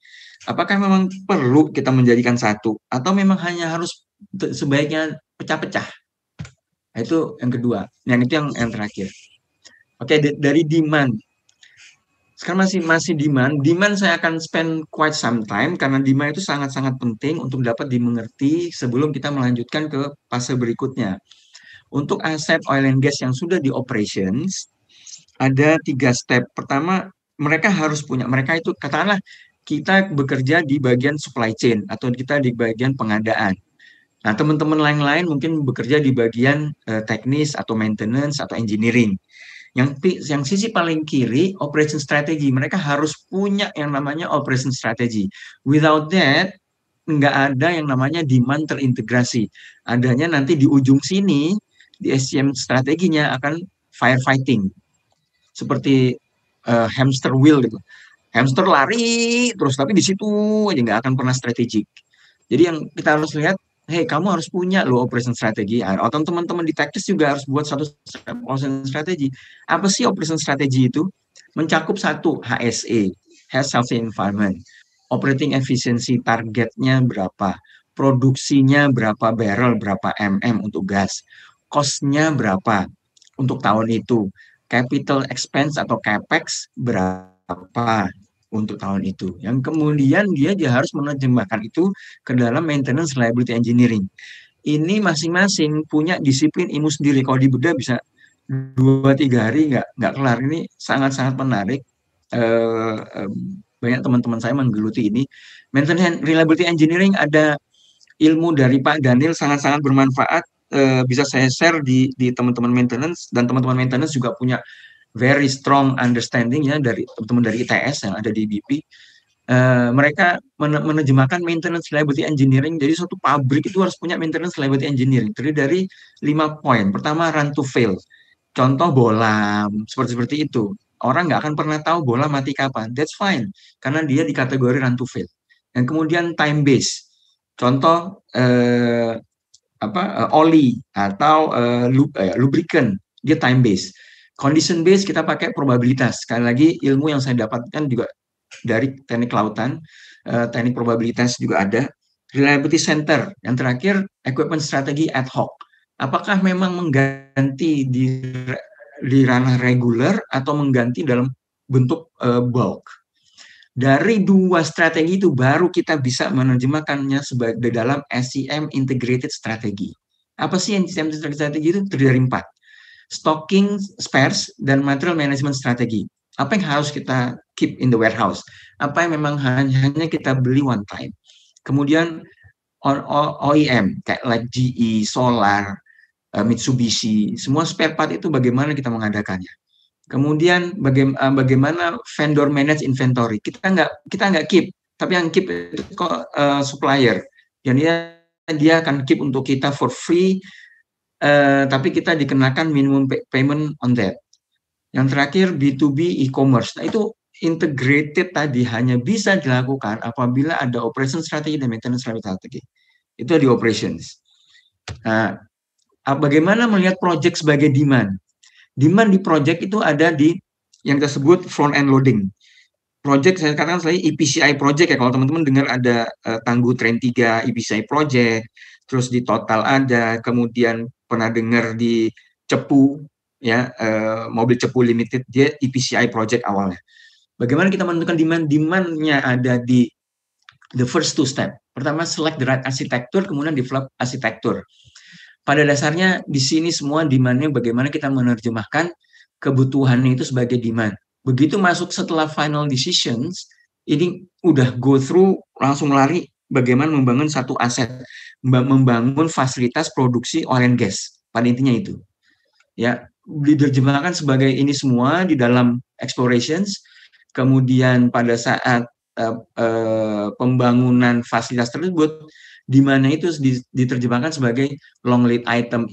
Apakah memang perlu kita menjadikan satu atau memang hanya harus sebaiknya pecah-pecah? Nah, itu yang kedua. Yang itu yang yang terakhir. Oke, dari demand. Sekarang masih masih demand. Demand saya akan spend quite some time karena demand itu sangat-sangat penting untuk dapat dimengerti sebelum kita melanjutkan ke fase berikutnya. Untuk aset oil and gas yang sudah di operations, ada tiga step. Pertama, mereka harus punya, mereka itu katakanlah kita bekerja di bagian supply chain atau kita di bagian pengadaan. Nah, teman-teman lain-lain mungkin bekerja di bagian uh, teknis atau maintenance atau engineering. Yang yang sisi paling kiri operation strategy, mereka harus punya yang namanya operation strategy. Without that, nggak ada yang namanya demand terintegrasi. Adanya nanti di ujung sini di SCM strateginya akan firefighting. Seperti uh, hamster wheel gitu hamster lari terus tapi di situ aja nggak akan pernah strategik jadi yang kita harus lihat hey kamu harus punya lo operation strategi ah, atau teman-teman di Tektis juga harus buat satu operation strategi apa sih operation strategi itu mencakup satu HSE health safety environment operating efficiency targetnya berapa produksinya berapa barrel berapa mm untuk gas costnya berapa untuk tahun itu capital expense atau capex berapa untuk tahun itu. Yang kemudian dia harus menerjemahkan itu ke dalam maintenance liability engineering. Ini masing-masing punya disiplin ilmu sendiri. Kalau di Buddha bisa dua tiga hari nggak nggak kelar. Ini sangat-sangat menarik. Eh, banyak teman-teman saya menggeluti ini. Maintenance reliability engineering ada ilmu dari Pak Daniel sangat-sangat bermanfaat. E, bisa saya share di teman-teman maintenance dan teman-teman maintenance juga punya very strong understanding ya dari teman-teman dari ITS yang ada di BP. Uh, eh, mereka menerjemahkan maintenance liability engineering. Jadi suatu pabrik itu harus punya maintenance liability engineering. Terdiri dari lima poin. Pertama run to fail. Contoh bola seperti seperti itu. Orang nggak akan pernah tahu bola mati kapan. That's fine karena dia di kategori run to fail. Dan kemudian time base. Contoh uh, apa uh, oli atau uh, lub, dia time base Condition based kita pakai probabilitas. Sekali lagi ilmu yang saya dapatkan juga dari teknik lautan, uh, eh, teknik probabilitas juga ada. Reliability center. Yang terakhir equipment strategi ad hoc. Apakah memang mengganti di di ranah reguler atau mengganti dalam bentuk uh, bulk? Dari dua strategi itu baru kita bisa menerjemahkannya sebagai dalam SCM integrated strategy. Apa sih yang SCM integrated strategy itu terdiri dari empat stocking spares dan material management strategi. Apa yang harus kita keep in the warehouse? Apa yang memang hanya kita beli one time? Kemudian on OEM kayak like GE, Solar, eh, Mitsubishi, semua spare part itu bagaimana kita mengadakannya. Kemudian bagaimana, eh, bagaimana vendor manage inventory. Kita nggak kita nggak keep, tapi yang keep itu uh, supplier. Jadi dia akan keep untuk kita for free Eh, tapi kita dikenakan minimum payment on that. Yang terakhir B2B e-commerce. Nah, itu integrated tadi hanya bisa dilakukan apabila ada operation strategy dan maintenance strategy. Itu di operations. Nah, bagaimana melihat project sebagai demand? Demand di project itu ada di yang tersebut front end loading. Project saya katakan saya EPCI project ya kalau teman-teman dengar ada uh, Tangguh tren 3 EPCI project, terus di total ada, kemudian pernah dengar di Cepu ya uh, mobil Cepu Limited dia EPCI project awalnya. Bagaimana kita menentukan demand? Demandnya ada di the first two step. Pertama select the right arsitektur, kemudian develop arsitektur. Pada dasarnya di sini semua demandnya bagaimana kita menerjemahkan kebutuhannya itu sebagai demand. Begitu masuk setelah final decisions, ini udah go through langsung lari bagaimana membangun satu aset, membangun fasilitas produksi oil and gas. Pada intinya itu. Ya, diterjemahkan sebagai ini semua di dalam explorations, kemudian pada saat uh, uh, pembangunan fasilitas tersebut, di mana itu diterjemahkan sebagai long lead item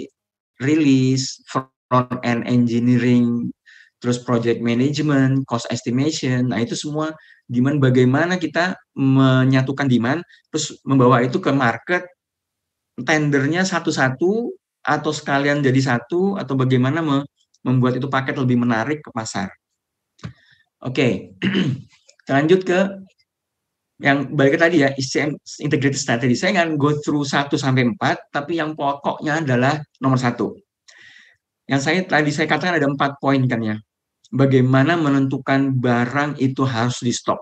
release, front end engineering, terus project management, cost estimation, nah itu semua demand bagaimana kita menyatukan demand terus membawa itu ke market tendernya satu-satu atau sekalian jadi satu atau bagaimana membuat itu paket lebih menarik ke pasar. Oke. Okay. <clears throat> lanjut ke yang balik ke tadi ya, ICM integrated strategy. Saya nggak go through satu sampai empat tapi yang pokoknya adalah nomor satu. Yang saya tadi saya katakan ada empat poin kan ya bagaimana menentukan barang itu harus di stok,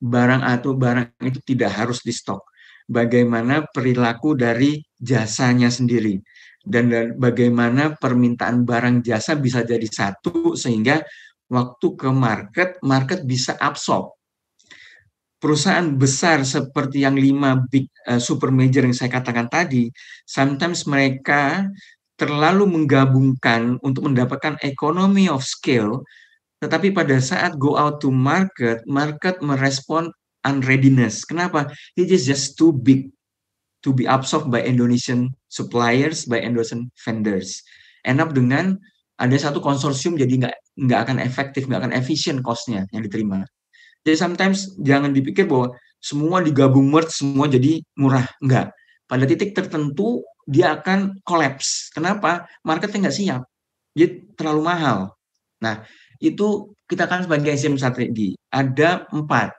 barang atau barang itu tidak harus di stok, bagaimana perilaku dari jasanya sendiri, dan bagaimana permintaan barang jasa bisa jadi satu sehingga waktu ke market, market bisa absorb. Perusahaan besar seperti yang lima big uh, super major yang saya katakan tadi, sometimes mereka terlalu menggabungkan untuk mendapatkan economy of scale tetapi pada saat go out to market, market merespon unreadiness. Kenapa? It is just too big to be absorbed by Indonesian suppliers, by Indonesian vendors. End up dengan ada satu konsorsium jadi nggak nggak akan efektif, nggak akan efisien costnya yang diterima. Jadi sometimes jangan dipikir bahwa semua digabung merge semua jadi murah, nggak. Pada titik tertentu dia akan collapse. Kenapa? Marketnya nggak siap, dia terlalu mahal. Nah, itu kita kan sebagai SM strategi ada empat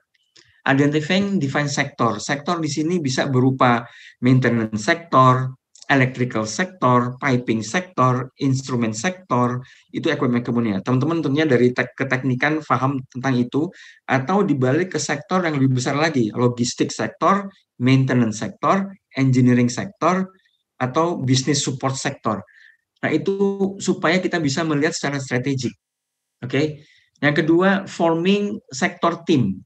identifying define sektor. Sektor di sini bisa berupa maintenance sektor, electrical sektor, piping sektor, instrument sektor, itu equipment kemudian Teman-teman tentunya dari te keteknikan paham tentang itu atau dibalik ke sektor yang lebih besar lagi, logistik sektor, maintenance sektor, engineering sektor atau business support sektor. Nah, itu supaya kita bisa melihat secara strategik. Oke. Okay? Yang kedua, forming sektor tim.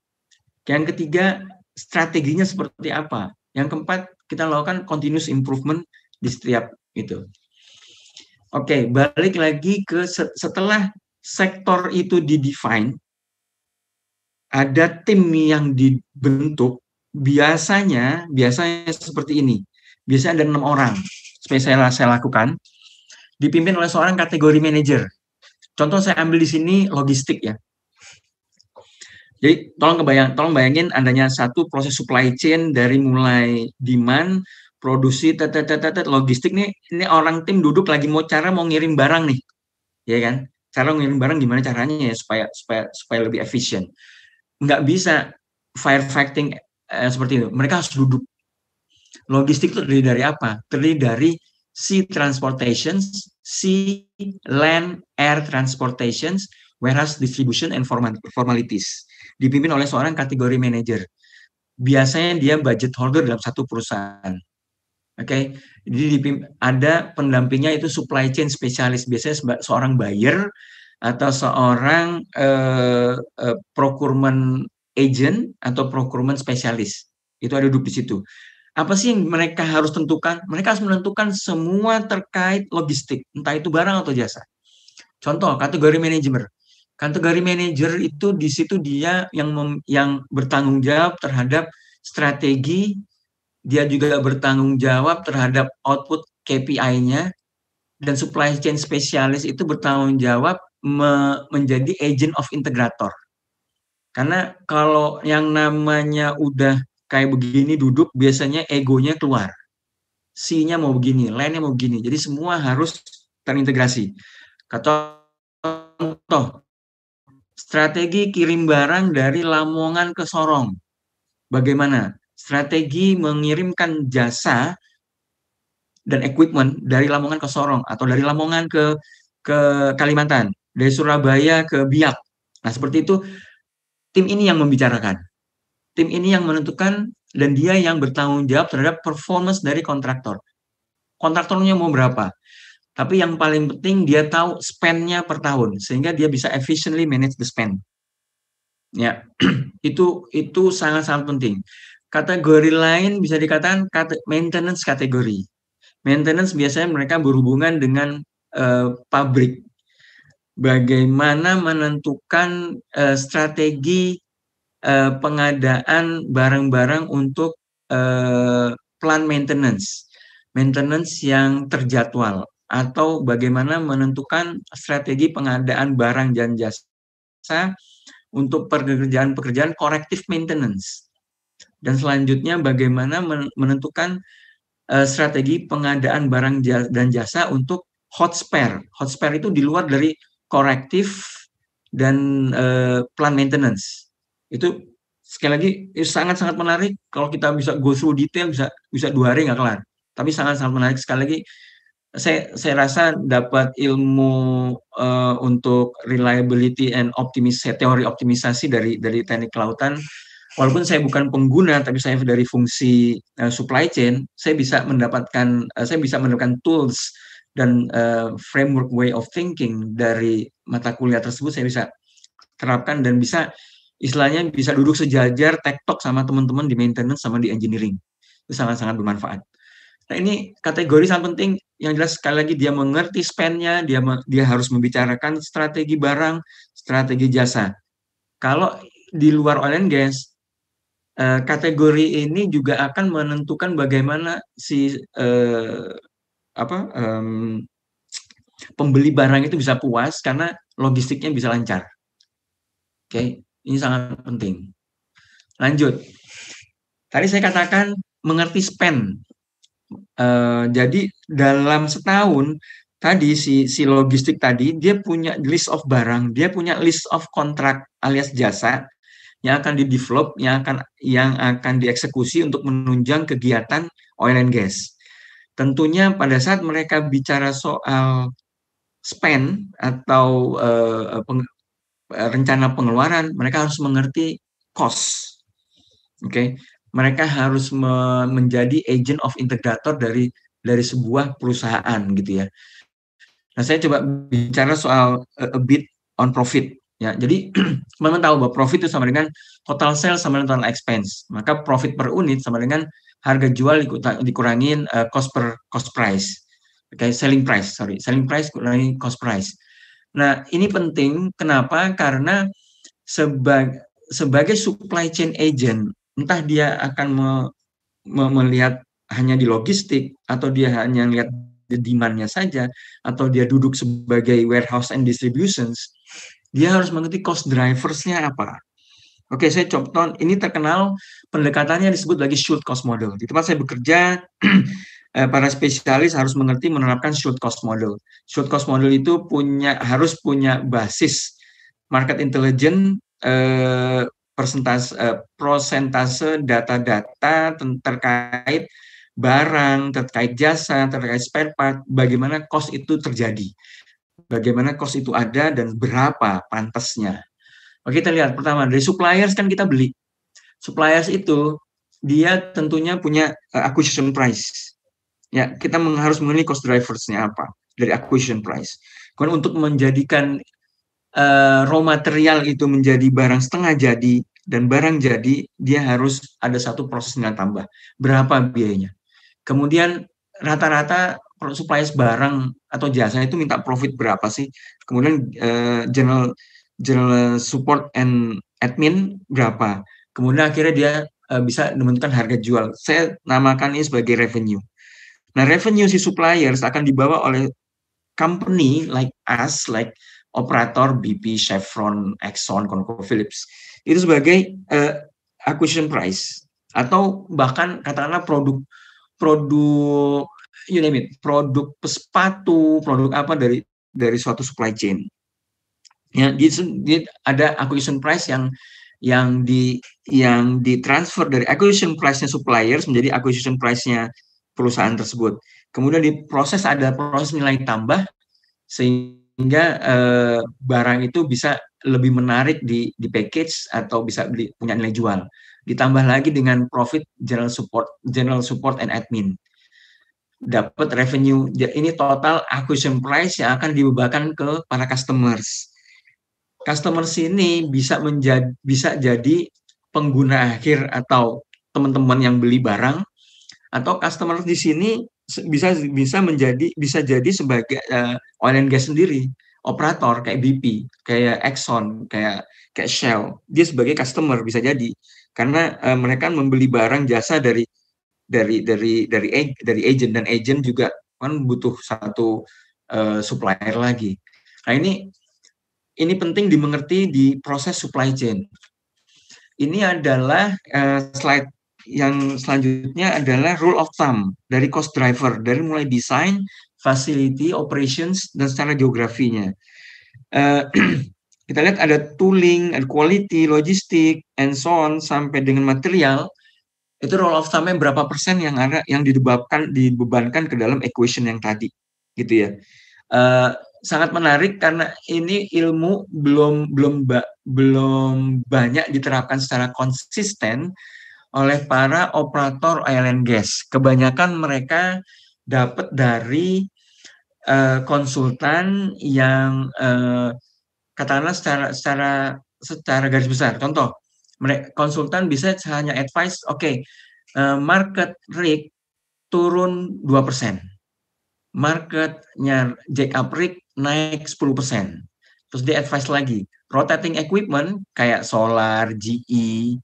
Yang ketiga, strateginya seperti apa. Yang keempat, kita lakukan continuous improvement di setiap itu. Oke, okay, balik lagi ke setelah sektor itu didefine, ada tim yang dibentuk. Biasanya, biasanya seperti ini. Biasanya ada enam orang. Seperti saya, saya lakukan, dipimpin oleh seorang kategori manager Contoh saya ambil di sini logistik ya. Jadi tolong kebayang, tolong bayangin adanya satu proses supply chain dari mulai demand, produksi, tetet, tetet, logistik nih. Ini orang tim duduk lagi mau cara mau ngirim barang nih, ya kan? Cara ngirim barang gimana caranya ya supaya supaya supaya lebih efisien. Nggak bisa firefighting eh, seperti itu. Mereka harus duduk. Logistik itu terdiri dari apa? Terdiri dari si transportation sea, land, air transportation, warehouse distribution and formalities. Dipimpin oleh seorang kategori manager. Biasanya dia budget holder dalam satu perusahaan. Oke, okay? jadi ada pendampingnya itu supply chain spesialis biasanya seorang buyer atau seorang uh, uh, procurement agent atau procurement spesialis. Itu ada duduk di situ apa sih yang mereka harus tentukan? Mereka harus menentukan semua terkait logistik, entah itu barang atau jasa. Contoh kategori manajer. Kategori manajer itu di situ dia yang mem, yang bertanggung jawab terhadap strategi, dia juga bertanggung jawab terhadap output KPI-nya dan supply chain spesialis itu bertanggung jawab me, menjadi agent of integrator. Karena kalau yang namanya udah kayak begini duduk biasanya egonya keluar. C-nya mau begini, lainnya mau begini. Jadi semua harus terintegrasi. contoh, strategi kirim barang dari Lamongan ke Sorong. Bagaimana? Strategi mengirimkan jasa dan equipment dari Lamongan ke Sorong atau dari Lamongan ke ke Kalimantan, dari Surabaya ke Biak. Nah, seperti itu tim ini yang membicarakan tim ini yang menentukan dan dia yang bertanggung jawab terhadap performance dari kontraktor. Kontraktornya mau berapa? Tapi yang paling penting dia tahu spend-nya per tahun sehingga dia bisa efficiently manage the spend. Ya, <clears throat> itu itu sangat-sangat penting. Kategori lain bisa dikatakan maintenance kategori. Maintenance biasanya mereka berhubungan dengan uh, pabrik. Bagaimana menentukan uh, strategi uh, pengadaan barang-barang untuk uh, plan maintenance, maintenance yang terjadwal atau bagaimana menentukan strategi pengadaan barang dan jasa untuk pekerjaan-pekerjaan corrective maintenance. Dan selanjutnya bagaimana menentukan uh, strategi pengadaan barang dan jasa untuk hot spare. Hot spare itu di luar dari corrective dan uh, plan maintenance. Itu sekali lagi sangat-sangat menarik kalau kita bisa go through detail bisa bisa dua hari nggak kelar. Tapi sangat-sangat menarik sekali lagi saya saya rasa dapat ilmu uh, untuk reliability and optimis teori optimisasi dari dari teknik kelautan walaupun saya bukan pengguna tapi saya dari fungsi uh, supply chain saya bisa mendapatkan uh, saya bisa mendapatkan tools dan uh, framework way of thinking dari mata kuliah tersebut saya bisa terapkan dan bisa istilahnya bisa duduk sejajar tektok sama teman-teman di maintenance sama di engineering itu sangat-sangat bermanfaat nah ini kategori sangat penting yang jelas sekali lagi dia mengerti spendnya dia dia harus membicarakan strategi barang strategi jasa kalau di luar oil and gas eh, kategori ini juga akan menentukan bagaimana si eh, apa um, pembeli barang itu bisa puas karena logistiknya bisa lancar. Oke, okay. Ini sangat penting. Lanjut. Tadi saya katakan mengerti spend. Uh, jadi dalam setahun tadi si si logistik tadi dia punya list of barang, dia punya list of kontrak alias jasa yang akan di develop, yang akan yang akan dieksekusi untuk menunjang kegiatan oil and gas. Tentunya pada saat mereka bicara soal spend atau uh, Eh, rencana pengeluaran, mereka harus mengerti cost. Oke, okay? mereka harus me menjadi agent of integrator dari dari sebuah perusahaan gitu ya. Nah, saya coba bicara soal uh, a bit on profit ya. Jadi teman-teman <clears throat> tahu bahwa profit itu sama dengan total sales sama dengan total expense. Maka profit per unit sama dengan harga jual dikurangin uh, cost per cost price. Oke, okay, selling price, sorry. Selling price kurangi cost price. Nah, ini penting. Kenapa? Karena sebagai sebagai supply chain agent, entah dia akan me, me, melihat hanya di logistik atau dia hanya melihat di demand-nya saja atau dia duduk sebagai warehouse and distributions, dia harus mengerti cost drivers-nya apa. Oke, saya contoh ini terkenal pendekatannya disebut lagi shoot cost model. Di tempat saya bekerja <clears throat> Eh, para spesialis harus mengerti menerapkan short cost model. Short cost model itu punya harus punya basis market intelligence eh, persentase eh, prosentase data-data terkait barang, terkait jasa, terkait spare part, bagaimana cost itu terjadi. Bagaimana cost itu ada dan berapa pantasnya. Oke, kita lihat pertama dari suppliers kan kita beli. Suppliers itu dia tentunya punya eh, acquisition price ya kita harus mengenali cost driversnya apa dari acquisition price. Kemudian untuk menjadikan uh, raw material itu menjadi barang setengah jadi dan barang jadi dia harus ada satu proses nilai tambah. Berapa biayanya? Kemudian rata-rata suppliers barang atau jasa itu minta profit berapa sih? Kemudian uh, general general support and admin berapa? Kemudian akhirnya dia uh, bisa menentukan harga jual. Saya namakan ini sebagai revenue Nah, revenue si suppliers akan dibawa oleh company like us, like operator BP, Chevron, Exxon, ConocoPhillips. Itu sebagai uh, acquisition price atau bahkan katakanlah produk produk you name it, produk sepatu, produk apa dari dari suatu supply chain. Ya, di, ada acquisition price yang yang di yang ditransfer dari acquisition price-nya suppliers menjadi acquisition price-nya perusahaan tersebut. Kemudian diproses ada proses nilai tambah sehingga eh, barang itu bisa lebih menarik di di package atau bisa beli, punya nilai jual. Ditambah lagi dengan profit general support general support and admin. Dapat revenue ini total acquisition price yang akan dibebankan ke para customers. Customers ini bisa menjadi bisa jadi pengguna akhir atau teman-teman yang beli barang atau customer di sini bisa bisa menjadi bisa jadi sebagai uh, oil and gas sendiri operator kayak BP kayak Exxon kayak kayak Shell dia sebagai customer bisa jadi karena uh, mereka membeli barang jasa dari dari dari dari dari agent dan agent juga kan butuh satu uh, supplier lagi nah ini ini penting dimengerti di proses supply chain ini adalah uh, slide yang selanjutnya adalah rule of thumb dari cost driver dari mulai desain, facility, operations dan secara geografinya. Uh, <clears throat> kita lihat ada tooling, ada quality, logistik, and so on sampai dengan material itu rule of thumb berapa persen yang ada yang dibebankan dibebankan ke dalam equation yang tadi gitu ya. Uh, sangat menarik karena ini ilmu belum belum ba belum banyak diterapkan secara konsisten oleh para operator oil and gas. Kebanyakan mereka dapat dari uh, konsultan yang uh, katakanlah secara secara secara garis besar. Contoh, konsultan bisa hanya advice, oke, okay, uh, eh, market rig turun 2%. Marketnya jack up rig naik 10%. Terus di advice lagi, rotating equipment kayak solar, GE,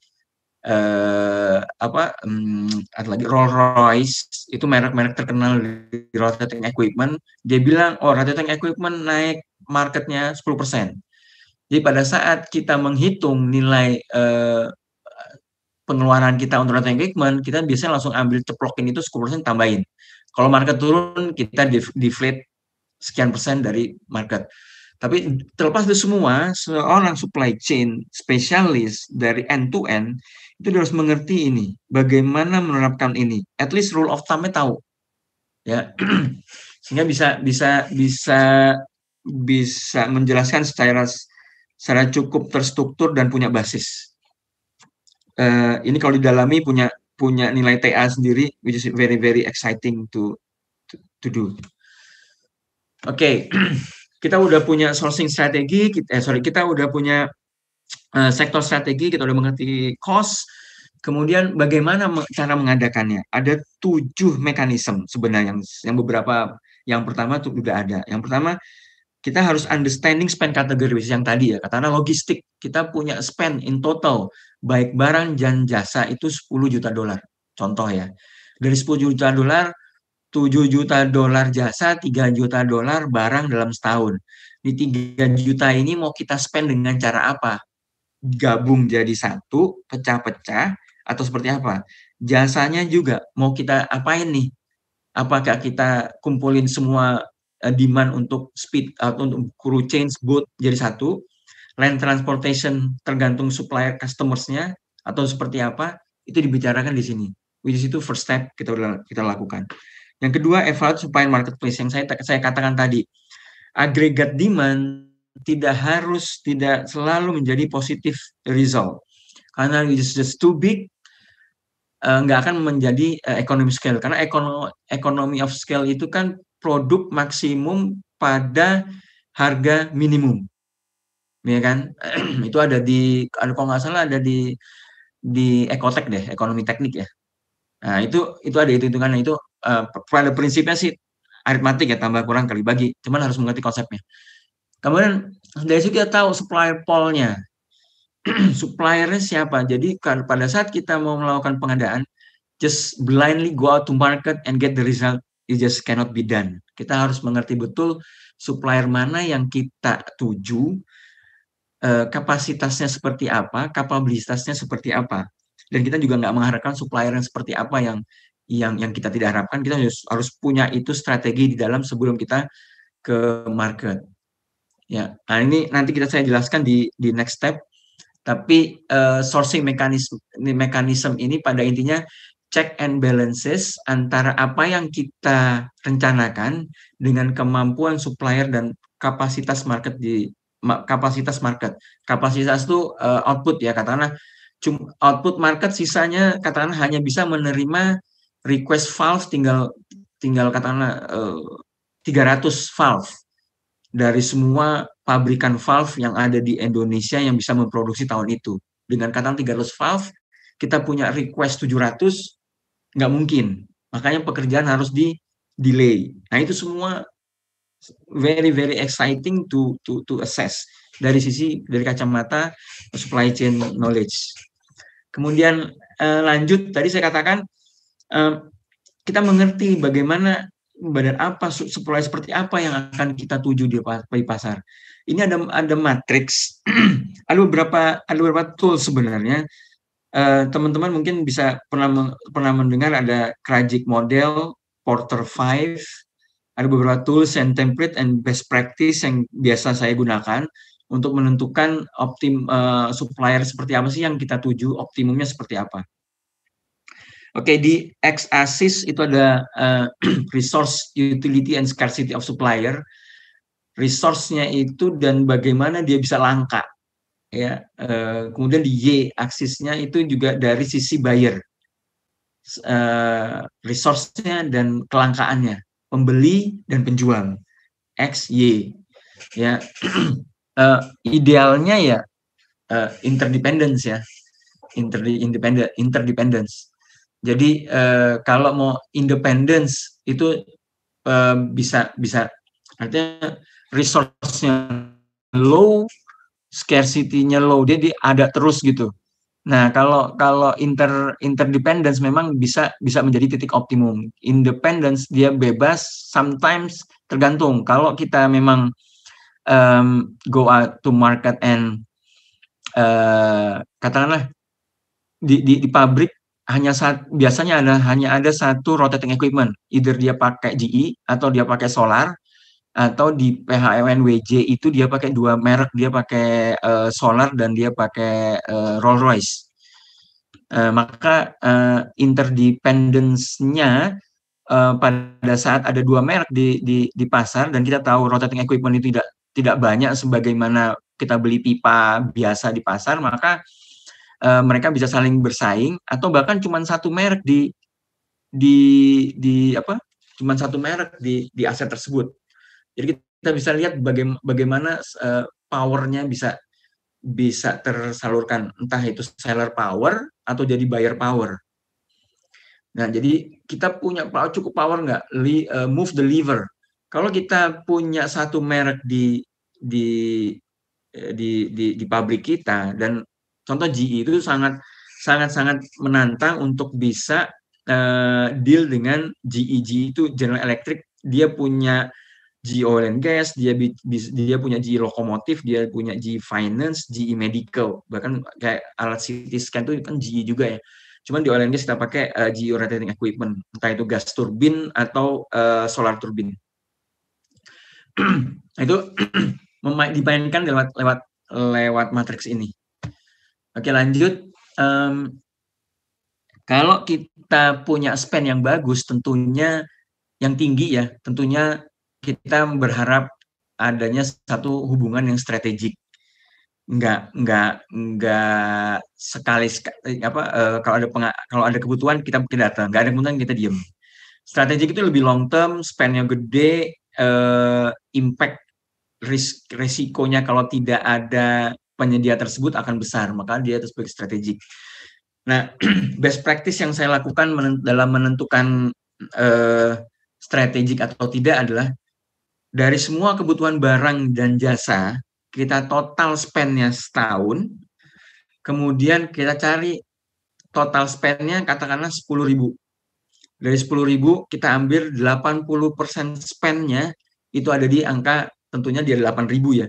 eh, apa um, ada lagi Rolls Royce itu merek-merek terkenal di rotating equipment dia bilang oh rotating equipment naik marketnya 10% jadi pada saat kita menghitung nilai eh, pengeluaran kita untuk rotating equipment kita biasanya langsung ambil ceplokin itu 10% tambahin kalau market turun kita deflate sekian persen dari market tapi terlepas dari semua, seorang supply chain spesialis dari end to end itu dia harus mengerti ini, bagaimana menerapkan ini. At least rule of thumbnya tahu. Ya. <clears throat> Sehingga bisa bisa bisa bisa menjelaskan secara secara cukup terstruktur dan punya basis. Uh, ini kalau didalami punya punya nilai TA sendiri, which is very very exciting to to, to do. Oke, okay. <clears throat> kita udah punya sourcing strategi, eh sorry kita udah punya Eh, sektor strategi, kita udah mengerti cost, kemudian bagaimana cara mengadakannya. Ada tujuh mekanisme sebenarnya yang, yang beberapa, yang pertama tuh udah ada. Yang pertama kita harus understanding spend categories yang tadi ya, karena logistik kita punya spend in total baik barang dan jasa itu 10 juta dolar. Contoh ya. Dari 10 juta dolar 7 juta dolar jasa, 3 juta dolar barang dalam setahun. Di 3 juta ini mau kita spend dengan cara apa? gabung jadi satu, pecah-pecah, atau seperti apa? Jasanya juga mau kita apain nih? Apakah kita kumpulin semua eh, demand untuk speed atau eh, untuk crew change boat jadi satu, land transportation tergantung supplier customersnya atau seperti apa itu dibicarakan di sini. Which is itu first step kita kita lakukan. Yang kedua evaluate supply marketplace yang saya saya katakan tadi. Agregat demand tidak harus tidak selalu menjadi positif result karena it's just too big eh, nggak uh, akan menjadi uh, eh, ekonomi scale karena ekono, ekonomi of scale itu kan produk maksimum pada harga minimum ya kan <clears throat> itu ada di kalau nggak salah ada di di ekotek deh ekonomi teknik ya nah itu itu ada itu hitungannya itu uh, pada prinsipnya sih aritmatik ya tambah kurang kali bagi cuman harus mengerti konsepnya Kemudian dari situ kita tahu supplier poolnya, <clears throat> suppliernya siapa. Jadi kan pada saat kita mau melakukan pengadaan, just blindly go out to market and get the result it just cannot be done. Kita harus mengerti betul supplier mana yang kita tuju, eh, kapasitasnya seperti apa, kapabilitasnya seperti apa. Dan kita juga nggak mengharapkan supplier yang seperti apa yang yang yang kita tidak harapkan. Kita harus punya itu strategi di dalam sebelum kita ke market. Ya, nah ini nanti kita saya jelaskan di di next step. Tapi uh, sourcing mekanisme mekanisme ini pada intinya check and balances antara apa yang kita rencanakan dengan kemampuan supplier dan kapasitas market di kapasitas market. Kapasitas itu uh, output ya katakanlah cuma output market sisanya katakanlah hanya bisa menerima request valve tinggal tinggal katakanlah uh, eh, 300 valve dari semua pabrikan valve yang ada di Indonesia yang bisa memproduksi tahun itu. Dengan kata 300 valve, kita punya request 700, nggak mungkin. Makanya pekerjaan harus di delay. Nah itu semua very very exciting to to to assess dari sisi dari kacamata supply chain knowledge. Kemudian eh, lanjut tadi saya katakan eh, kita mengerti bagaimana badan apa, supply seperti apa yang akan kita tuju di, pasar. Ini ada ada matriks, <clears throat> ada beberapa ada beberapa tool sebenarnya. Eh, teman-teman uh, mungkin bisa pernah pernah mendengar ada Kragic model, Porter 5, ada beberapa tools and template and best practice yang biasa saya gunakan untuk menentukan optim uh, supplier seperti apa sih yang kita tuju, optimumnya seperti apa. Oke, okay, di x-axis itu ada uh, <clears throat> resource utility and scarcity of supplier. Resource-nya itu dan bagaimana dia bisa langka. Ya, uh, kemudian di y-axisnya itu juga dari sisi buyer. Uh, resource-nya dan kelangkaannya, pembeli dan penjual. X, Y. Ya. uh, <clears throat> idealnya ya uh, interdependence ya. Interdependence, interdependence jadi eh, kalau mau independence itu eh, bisa bisa artinya resource-nya low, scarcity-nya low, dia ada terus gitu. Nah, kalau kalau inter interdependence memang bisa bisa menjadi titik optimum. Independence dia bebas, sometimes tergantung. Kalau kita memang um, go out to market and uh, katakanlah di, di di pabrik hanya saat, biasanya ada hanya ada satu rotating equipment, either dia pakai GE atau dia pakai solar atau di PHMNWJ e itu dia pakai dua merek, dia pakai uh, solar dan dia pakai uh, eh, Rolls-Royce. Uh, eh, maka uh, interdependence-nya uh, pada saat ada dua merek di, di di pasar dan kita tahu rotating equipment itu tidak tidak banyak sebagaimana kita beli pipa biasa di pasar, maka Eh, mereka bisa saling bersaing atau bahkan cuma satu merek di di di apa cuma satu merek di di aset tersebut jadi kita bisa lihat bagaimana, bagaimana uh, eh, powernya bisa bisa tersalurkan entah itu seller power atau jadi buyer power nah jadi kita punya cukup power nggak uh, move the lever kalau kita punya satu merek di di di di, di pabrik kita dan contoh GE itu sangat sangat sangat menantang untuk bisa uh, deal dengan GE GE itu General Electric dia punya GE oil and gas dia dia punya GE lokomotif dia punya GE finance GE medical bahkan kayak alat CT scan itu kan GE juga ya cuman di oil and gas kita pakai uh, eh, GE rotating equipment entah itu gas turbin atau uh, solar turbin <clears throat> itu <clears throat> dimainkan lewat lewat lewat matriks ini Oke lanjut. Um, kalau kita punya spend yang bagus, tentunya yang tinggi ya, tentunya kita berharap adanya satu hubungan yang strategik. Enggak, enggak, enggak sekali eh, apa uh, kalau ada penga, kalau ada kebutuhan kita mungkin datang, enggak ada kebutuhan kita diem. Strategik itu lebih long term, spend yang gede, uh, impact risk resikonya kalau tidak ada penyedia tersebut akan besar, maka dia itu sebagai strategik. Nah, <clears throat> best practice yang saya lakukan dalam menentukan uh, strategik atau tidak adalah dari semua kebutuhan barang dan jasa kita total spendnya setahun, kemudian kita cari total spendnya katakanlah 10 ribu. Dari 10 ribu kita ambil 80 persen spendnya itu ada di angka tentunya di 8 ribu ya.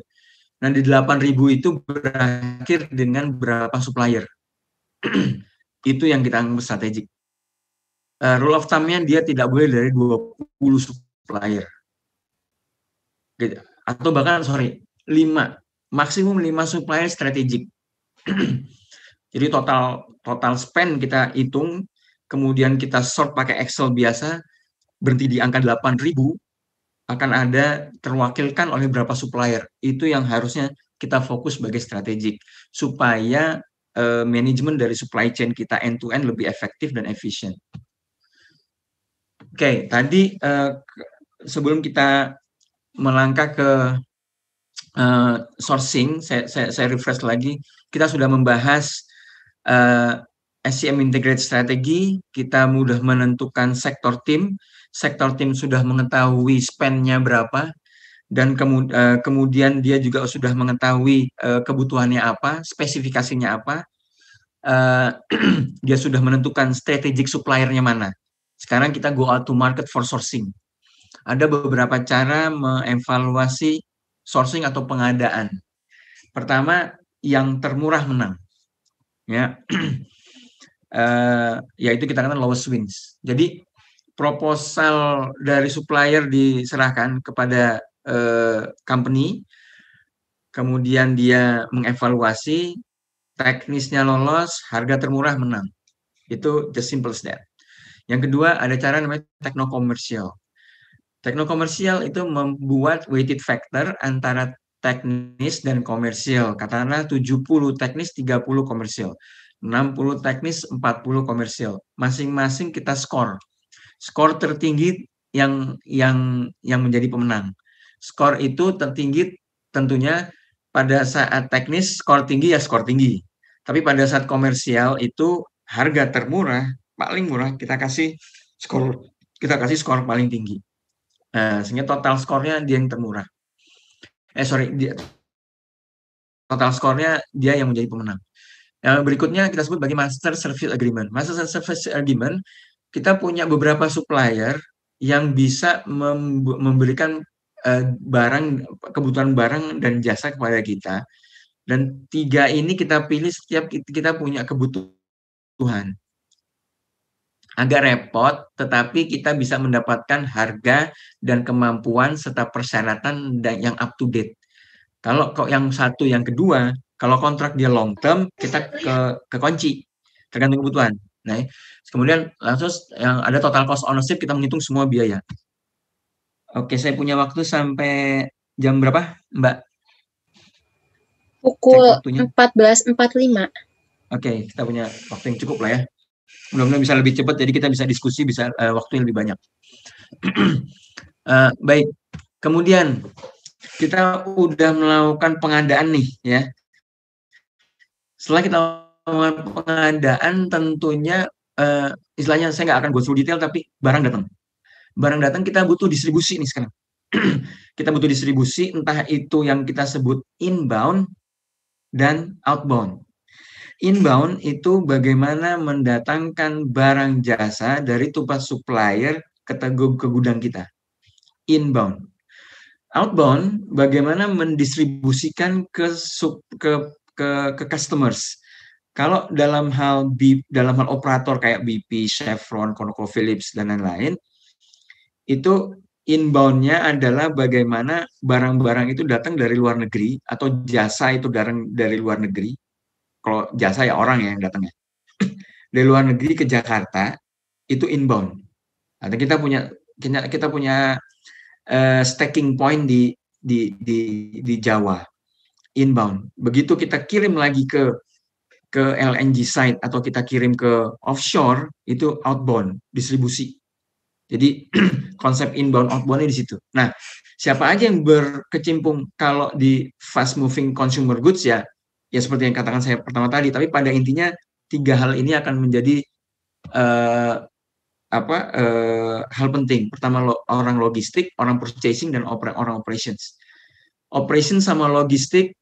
Nah, di 8.000 itu berakhir dengan berapa supplier. <clears throat> itu yang kita anggap strategik. Uh, rule of thumb-nya dia tidak boleh dari 20 supplier. Gitu. Atau bahkan, sorry, 5. Maksimum 5 supplier strategik. <clears throat> Jadi total total spend kita hitung, kemudian kita sort pakai Excel biasa, berhenti di angka 8.000, akan ada terwakilkan oleh berapa supplier. Itu yang harusnya kita fokus sebagai strategik supaya uh, eh, manajemen dari supply chain kita end to end lebih efektif dan efisien. Oke, okay, tadi uh, sebelum kita melangkah ke uh, sourcing, saya, saya, saya refresh lagi. Kita sudah membahas uh, SCM integrated strategi, kita mudah menentukan sektor tim, sektor tim sudah mengetahui spendnya berapa dan eh, kemudian dia juga sudah mengetahui eh, kebutuhannya apa, spesifikasinya apa, eh, <clears throat> dia sudah menentukan strategic suppliernya mana. Sekarang kita go out to market for sourcing. Ada beberapa cara mengevaluasi sourcing atau pengadaan. Pertama, yang termurah menang. Ya, uh, <clears throat> yaitu kita katakan lowest wins. Jadi proposal dari supplier diserahkan kepada eh, company, kemudian dia mengevaluasi, teknisnya lolos, harga termurah menang. Itu the simple step. Yang kedua ada cara namanya teknokomersial. Teknokomersial itu membuat weighted factor antara teknis dan komersial. Katakanlah 70 teknis, 30 komersial. 60 teknis, 40 komersial. Masing-masing kita skor skor tertinggi yang yang yang menjadi pemenang. Skor itu tertinggi tentunya pada saat teknis skor tinggi ya skor tinggi. Tapi pada saat komersial itu harga termurah, paling murah kita kasih skor kita kasih skor paling tinggi. Nah, sehingga total skornya dia yang termurah. Eh sorry, dia, total skornya dia yang menjadi pemenang. Yang berikutnya kita sebut bagi master service agreement. Master service agreement kita punya beberapa supplier yang bisa memberikan eh, barang kebutuhan barang dan jasa kepada kita dan tiga ini kita pilih setiap kita punya kebutuhan agak repot tetapi kita bisa mendapatkan harga dan kemampuan serta persyaratan dan yang up to date kalau kok yang satu yang kedua kalau kontrak dia long term kita ke ke kunci tergantung kebutuhan nah Kemudian langsung yang ada total cost ownership kita menghitung semua biaya. Oke, saya punya waktu sampai jam berapa, Mbak? Pukul 14.45. Oke, kita punya waktu yang cukup lah ya. Mudah-mudahan bisa lebih cepat, jadi kita bisa diskusi, bisa uh, waktu yang lebih banyak. uh, <clears throat> baik, kemudian kita udah melakukan pengadaan nih ya. Setelah kita melakukan pengadaan, tentunya uh, istilahnya saya nggak akan go through detail tapi barang datang. Barang datang kita butuh distribusi nih sekarang. <clears throat> kita butuh distribusi entah itu yang kita sebut inbound dan outbound. Inbound itu bagaimana mendatangkan barang jasa dari tempat supplier ke, ke gudang kita. Inbound. Outbound bagaimana mendistribusikan ke sub, ke ke, ke customers kalau dalam hal B, dalam hal operator kayak BP, Chevron, ConocoPhillips dan lain-lain, itu inboundnya adalah bagaimana barang-barang itu datang dari luar negeri atau jasa itu datang dari luar negeri. Kalau jasa ya orang ya yang datangnya <clears throat> dari luar negeri ke Jakarta itu inbound. Atau kita punya kita punya uh, stacking point di di di di Jawa inbound. Begitu kita kirim lagi ke ke LNG site atau kita kirim ke offshore itu outbound distribusi. Jadi <clears throat> konsep inbound outboundnya di situ. Nah, siapa aja yang berkecimpung kalau di fast moving consumer goods ya, ya seperti yang katakan saya pertama tadi. Tapi pada intinya tiga hal ini akan menjadi uh, apa uh, hal penting. Pertama lo, orang logistik, orang purchasing dan orang operations. Operation sama logistik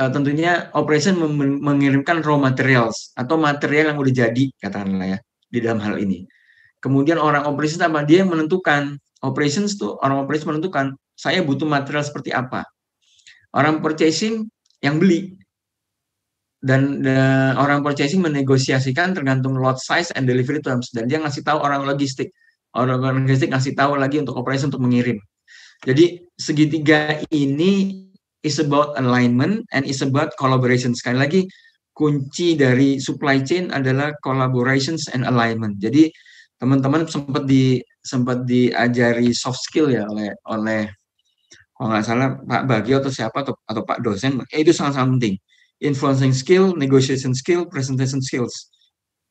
Eh, tentunya operation mengirimkan raw materials atau material yang udah jadi katakanlah ya di dalam hal ini. Kemudian orang operation apa dia yang menentukan operations tuh orang operation menentukan saya butuh material seperti apa. Orang purchasing yang beli dan eh, orang purchasing menegosiasikan tergantung lot size and delivery terms dan dia ngasih tahu orang logistik orang logistik ngasih tahu lagi untuk operasi untuk mengirim jadi segitiga ini is about alignment and is about collaboration. Sekali lagi, kunci dari supply chain adalah collaborations and alignment. Jadi teman-teman sempat di sempat diajari soft skill ya oleh oleh kalau nggak salah Pak Bagio atau siapa atau, atau Pak dosen eh, itu sangat-sangat penting. Influencing skill, negotiation skill, presentation skills,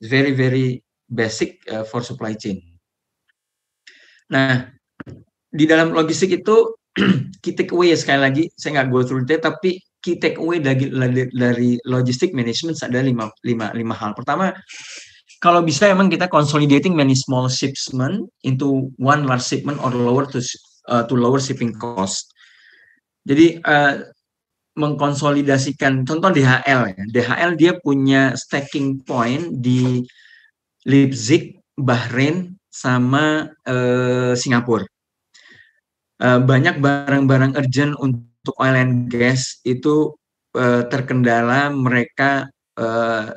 very very basic uh, for supply chain. Nah, di dalam logistik itu <clears throat> key takeaway sekali lagi saya nggak go through detail tapi key takeaway dari, dari logistik management ada lima, lima, lima hal. Pertama, kalau bisa emang kita consolidating many small shipment into one large shipment or lower to uh, to lower shipping cost. Jadi uh, mengkonsolidasikan contoh DHL ya. DHL dia punya stacking point di Leipzig, Bahrain sama uh, Singapura. Eh, banyak barang-barang urgent untuk oil and gas itu uh, terkendala mereka uh,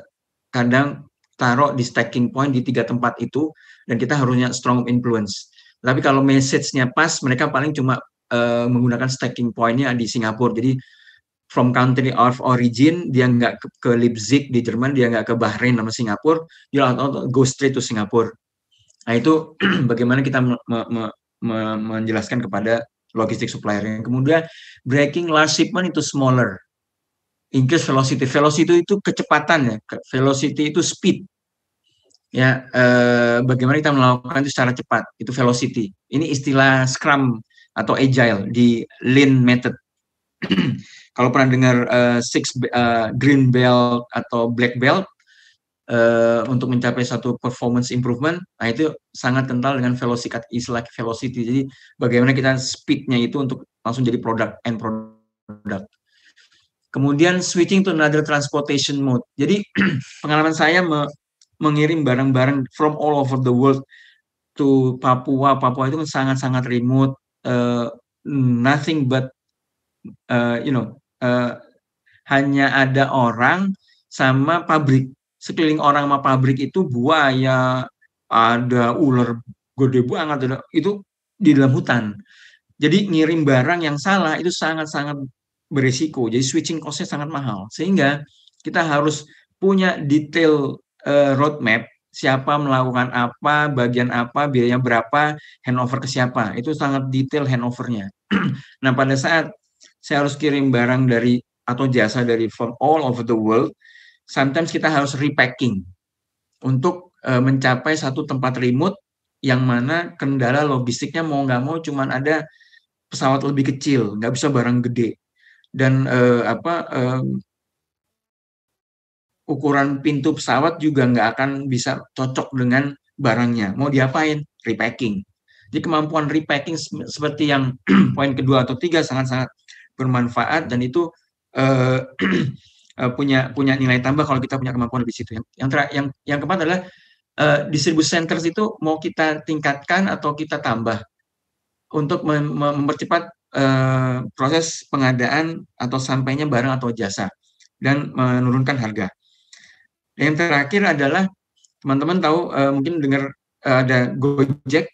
kadang taruh di staking point di tiga tempat itu dan kita harusnya strong influence. Tapi kalau message-nya pas, mereka paling cuma uh, menggunakan staking point-nya di Singapura. Jadi from country of origin dia nggak ke, ke Leipzig di Jerman, dia nggak ke Bahrain sama Singapura, dia go straight to Singapura. Nah itu <clears throat> bagaimana kita me, me, menjelaskan kepada logistik supplier yang Kemudian breaking large shipment itu smaller. Increase velocity. Velocity itu kecepatan ya. Velocity itu speed. Ya, eh, bagaimana kita melakukan itu secara cepat. Itu velocity. Ini istilah Scrum atau Agile di Lean Method. <clears throat> Kalau pernah dengar uh, six uh, green belt atau black belt, uh, untuk mencapai satu performance improvement, nah itu sangat kental dengan velocity, like velocity. Jadi bagaimana kita speednya itu untuk langsung jadi produk end product. Kemudian switching to another transportation mode. Jadi <clears throat> pengalaman saya me mengirim barang-barang from all over the world to Papua. Papua itu kan sangat-sangat remote, uh, nothing but uh, you know uh, hanya ada orang sama pabrik sekeliling orang sama pabrik itu buaya, ada ular gede banget, itu di dalam hutan. Jadi ngirim barang yang salah itu sangat-sangat beresiko. Jadi switching costnya sangat mahal. Sehingga kita harus punya detail uh, roadmap siapa melakukan apa, bagian apa, biayanya berapa, handover ke siapa. Itu sangat detail handovernya. <clears throat> nah pada saat saya harus kirim barang dari atau jasa dari from all over the world, sometimes kita harus repacking untuk uh, mencapai satu tempat remote yang mana kendala logistiknya mau nggak mau cuman ada pesawat lebih kecil, nggak bisa barang gede dan uh, apa uh, ukuran pintu pesawat juga nggak akan bisa cocok dengan barangnya. Mau diapain? Repacking. Jadi kemampuan repacking seperti yang <clears throat> poin kedua atau tiga sangat-sangat bermanfaat dan itu uh, <clears throat> uh, punya punya nilai tambah kalau kita punya kemampuan di situ. Yang yang yang, yang keempat adalah uh, eh, distribution centers itu mau kita tingkatkan atau kita tambah untuk mem mempercepat uh, proses pengadaan atau sampainya barang atau jasa dan menurunkan harga. yang terakhir adalah teman-teman tahu uh, mungkin dengar uh, ada Gojek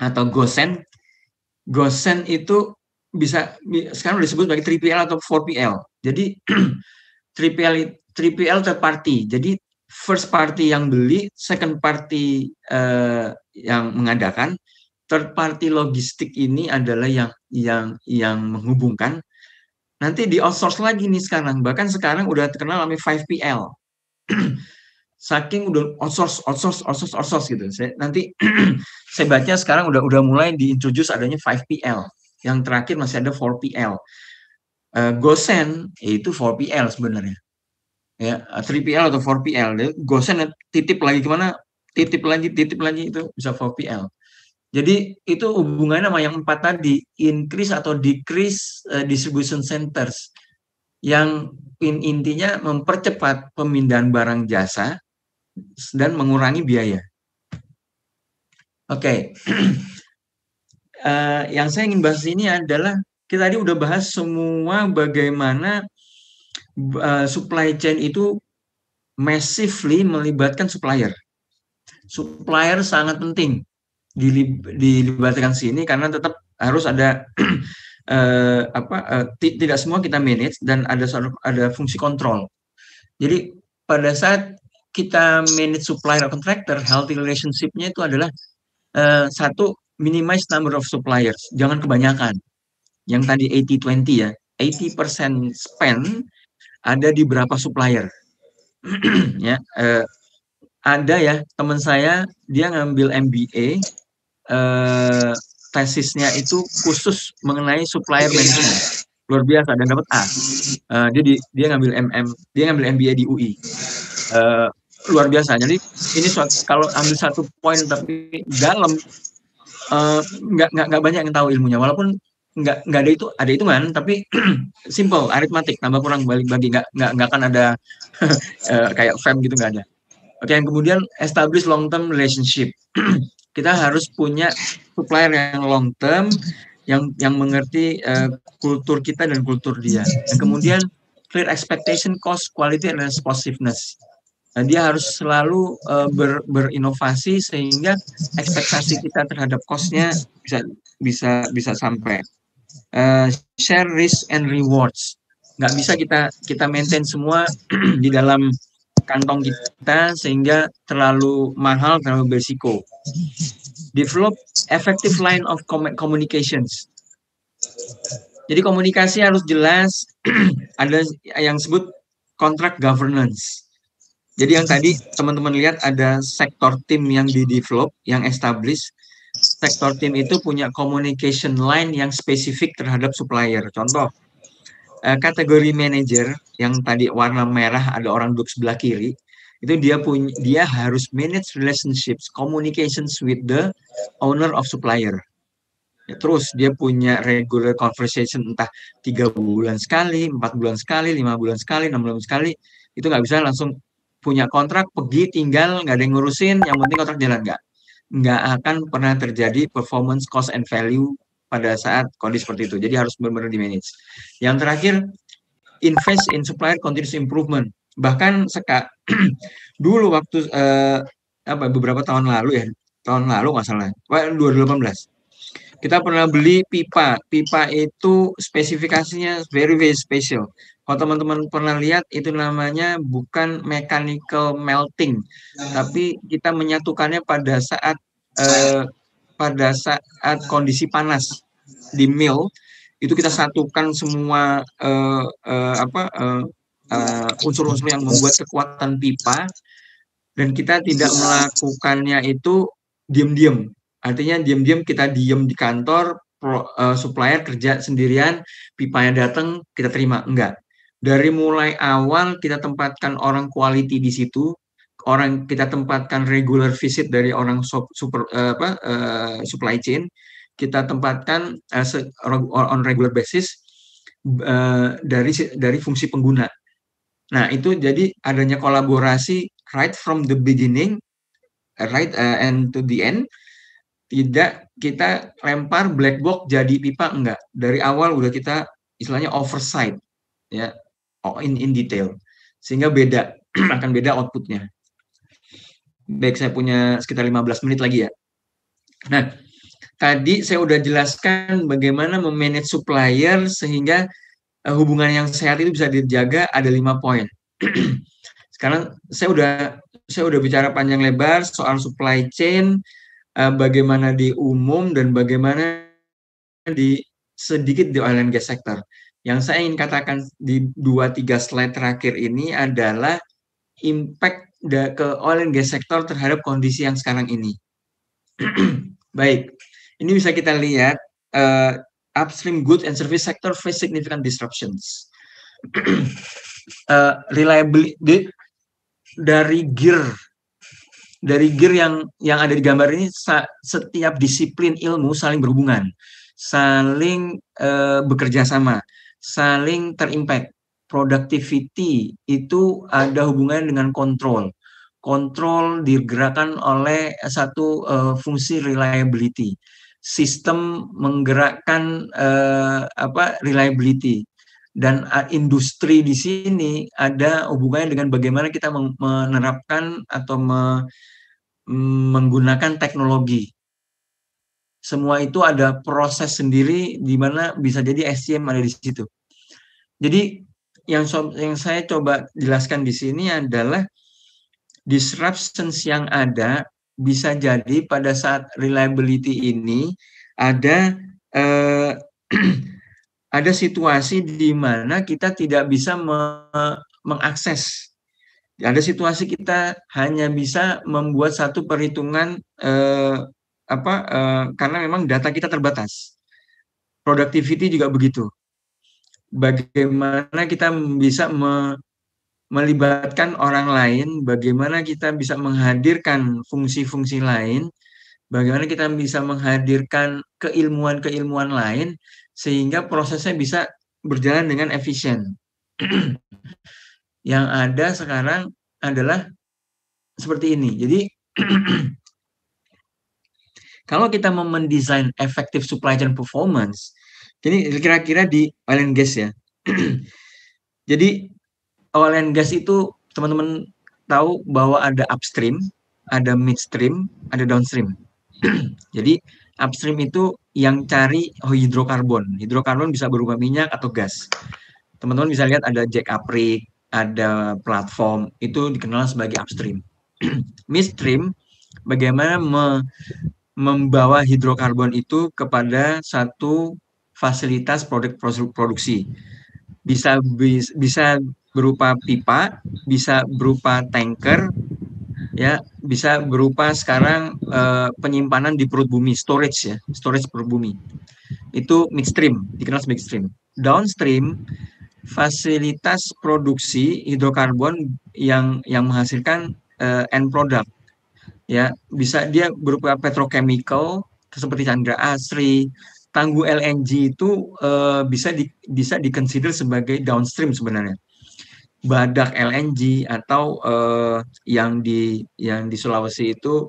atau Gosen. Gosen itu bisa sekarang disebut sebagai 3PL atau 4PL. Jadi 3PL <clears throat> 3PL third party. Jadi first party yang beli, second party uh, yang mengadakan, third party logistik ini adalah yang yang yang menghubungkan. Nanti di outsource lagi nih sekarang, bahkan sekarang udah terkenal namanya 5PL. <clears throat> Saking udah outsource, outsource, outsource, outsource gitu. Saya, nanti <clears throat> saya baca sekarang udah udah mulai diintroduce adanya 5PL. Yang terakhir masih ada 4PL uh, Gosen itu 4PL sebenarnya. Ya, 3PL eh, atau 4PL. Gosen titip lagi kemana? Titip lagi, titip lagi itu bisa 4PL. Jadi itu hubungannya sama yang empat tadi, increase atau decrease uh, distribution centers yang in intinya mempercepat pemindahan barang jasa dan mengurangi biaya. Oke, okay. <clears throat> uh, yang saya ingin bahas ini adalah kita tadi udah bahas semua bagaimana uh, supply chain itu massively melibatkan supplier. Supplier sangat penting dilibatkan sini karena tetap harus ada uh, <clears throat> apa uh, tidak semua kita manage dan ada ada fungsi kontrol. Jadi pada saat kita manage supplier atau contractor, healthy relationship-nya itu adalah uh, satu minimize number of suppliers, jangan kebanyakan yang tadi 80-20 ya, 80% spend ada di berapa supplier. <clears throat> ya, eh, ada ya teman saya dia ngambil MBA eh, tesisnya itu khusus mengenai supplier management luar biasa dan dapat A. Uh, dia di, dia ngambil MM, dia ngambil MBA di UI. Uh, eh, luar biasa. Jadi ini suatu, kalau ambil satu poin tapi dalam eh, nggak uh, nggak nggak banyak yang tahu ilmunya. Walaupun nggak nggak ada itu ada itu kan tapi <clears throat> simple aritmatik tambah kurang balik bagi nggak nggak nggak akan ada <laughs> eh, kayak fam gitu nggak ada oke yang kemudian establish long term relationship <clears throat> kita harus punya supplier yang long term yang yang mengerti uh, kultur kita dan kultur dia dan kemudian clear expectation cost quality and responsiveness Nah, dia harus selalu uh, ber, berinovasi sehingga ekspektasi kita terhadap costnya bisa bisa bisa sampai uh, share risk and rewards. Nggak bisa kita kita maintain semua <clears throat> di dalam kantong kita sehingga terlalu mahal terlalu berisiko. Develop effective line of communications. Jadi komunikasi harus jelas. <clears throat> ada yang sebut contract governance. Jadi yang tadi teman-teman lihat ada sektor tim yang di develop, yang establish, sektor tim itu punya communication line yang spesifik terhadap supplier. Contoh, eh, kategori manager yang tadi warna merah ada orang duduk sebelah kiri, itu dia punya dia harus manage relationships, communications with the owner of supplier. Ya, terus dia punya regular conversation entah tiga bulan sekali, empat bulan sekali, lima bulan sekali, enam bulan sekali. Itu nggak bisa langsung punya kontrak pergi tinggal nggak ada yang ngurusin yang penting kontrak jalan nggak nggak akan pernah terjadi performance cost and value pada saat kondisi seperti itu. Jadi harus benar-benar di manage. Yang terakhir, invest in supplier continuous improvement. Bahkan seka, <clears throat> dulu waktu eh, apa beberapa tahun lalu ya, tahun lalu nggak salah, 2018. Kita pernah beli pipa. Pipa itu spesifikasinya very very special. Kalau teman-teman pernah lihat itu namanya bukan mechanical melting, tapi kita menyatukannya pada saat eh, pada saat kondisi panas di mill itu kita satukan semua eh, eh, apa eh, eh, unsur-unsur eh, yang membuat kekuatan pipa dan kita tidak melakukannya itu diam-diam. Artinya diam-diam kita diam di kantor, pro, uh, supplier kerja sendirian, pipanya datang, kita terima. Enggak. Dari mulai awal kita tempatkan orang quality di situ, orang kita tempatkan regular visit dari orang super, eh, apa, uh, supply chain, kita tempatkan as a, on regular basis uh, dari dari fungsi pengguna. Nah itu jadi adanya kolaborasi right from the beginning, right uh, and to the end. Tidak kita lempar black box jadi pipa enggak. Dari awal udah kita istilahnya oversight ya Oh, in in detail sehingga beda <clears throat> akan beda outputnya baik saya punya sekitar 15 menit lagi ya nah tadi saya udah jelaskan bagaimana memanage supplier sehingga eh, hubungan yang sehat itu bisa dijaga ada lima poin <clears throat> sekarang saya udah saya udah bicara panjang lebar soal supply chain eh, bagaimana di umum dan bagaimana di sedikit di oil and gas sector. Yang saya ingin katakan di dua tiga slide terakhir ini adalah impact ke oil and gas sektor terhadap kondisi yang sekarang ini. <clears throat> Baik, ini bisa kita lihat uh, upstream goods and service sector face significant disruptions. uh, <clears throat> eh, reliability dari gear dari gear yang yang ada di gambar ini sa, setiap disiplin ilmu saling berhubungan, saling uh, bekerja sama saling terimpact. Productivity itu ada hubungannya dengan kontrol. Kontrol digerakkan oleh satu uh, fungsi reliability. Sistem menggerakkan uh, apa reliability dan eh, industri di sini ada hubungannya dengan bagaimana kita menerapkan atau me mm, menggunakan teknologi. Semua itu ada proses sendiri di mana bisa jadi SCM ada di situ. Jadi yang so, yang saya coba jelaskan di sini adalah disruptions yang ada bisa jadi pada saat reliability ini ada eh, <clears throat> ada situasi di mana kita tidak bisa me mengakses. Ada situasi kita hanya bisa membuat satu perhitungan eh, apa eh, karena memang data kita terbatas. Productivity juga begitu bagaimana kita bisa me melibatkan orang lain, bagaimana kita bisa menghadirkan fungsi-fungsi lain, bagaimana kita bisa menghadirkan keilmuan-keilmuan lain sehingga prosesnya bisa berjalan dengan efisien. <clears throat> Yang ada sekarang adalah seperti ini. Jadi <clears throat> kalau kita mau mendesain efektif supply chain performance, jadi kira-kira di oil and gas ya. <clears throat> Jadi oil and gas itu teman-teman tahu bahwa ada upstream, ada midstream, ada downstream. <clears throat> Jadi upstream itu yang cari hidrokarbon. Hidrokarbon bisa berupa minyak atau gas. Teman-teman bisa lihat ada jack up rig, ada platform, itu dikenal sebagai upstream. <clears throat> midstream bagaimana me membawa hidrokarbon itu kepada satu fasilitas produk produksi. Bisa bisa berupa pipa, bisa berupa tanker, ya bisa berupa sekarang eh, penyimpanan di perut bumi, storage ya, storage perut bumi. Itu midstream, dikenal sebagai midstream. Downstream fasilitas produksi hidrokarbon yang yang menghasilkan eh, end product. Ya, bisa dia berupa petrochemical seperti Chandra Asri, tangguh LNG itu uh, bisa di, bisa dikonsider sebagai downstream sebenarnya badak LNG atau uh, yang di yang di Sulawesi itu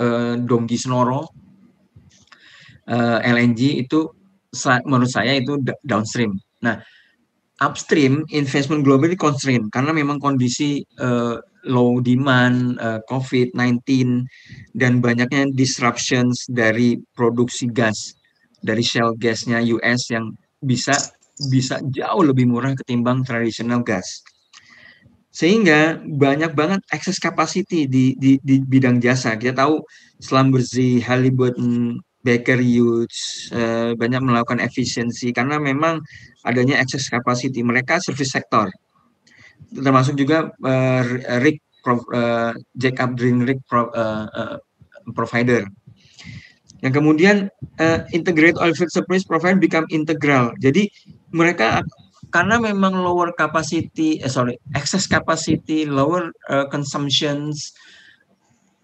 uh, <clears throat> Donggi Snoro uh, LNG itu menurut saya itu downstream. Nah, upstream investment global ini constraint karena memang kondisi uh, low demand, uh, COVID-19 dan banyaknya disruptions dari produksi gas dari shale gasnya US yang bisa bisa jauh lebih murah ketimbang tradisional gas. Sehingga banyak banget excess capacity di, di, di bidang jasa. Kita tahu Slumberzy, Halliburton, Baker Hughes uh, banyak melakukan efisiensi karena memang adanya excess capacity mereka service sektor termasuk juga uh, rig uh, jack up drilling rig uh, uh, provider yang kemudian uh, integrate oilfield service provider become integral. Jadi mereka karena memang lower capacity, eh, sorry, excess capacity, lower uh, consumptions,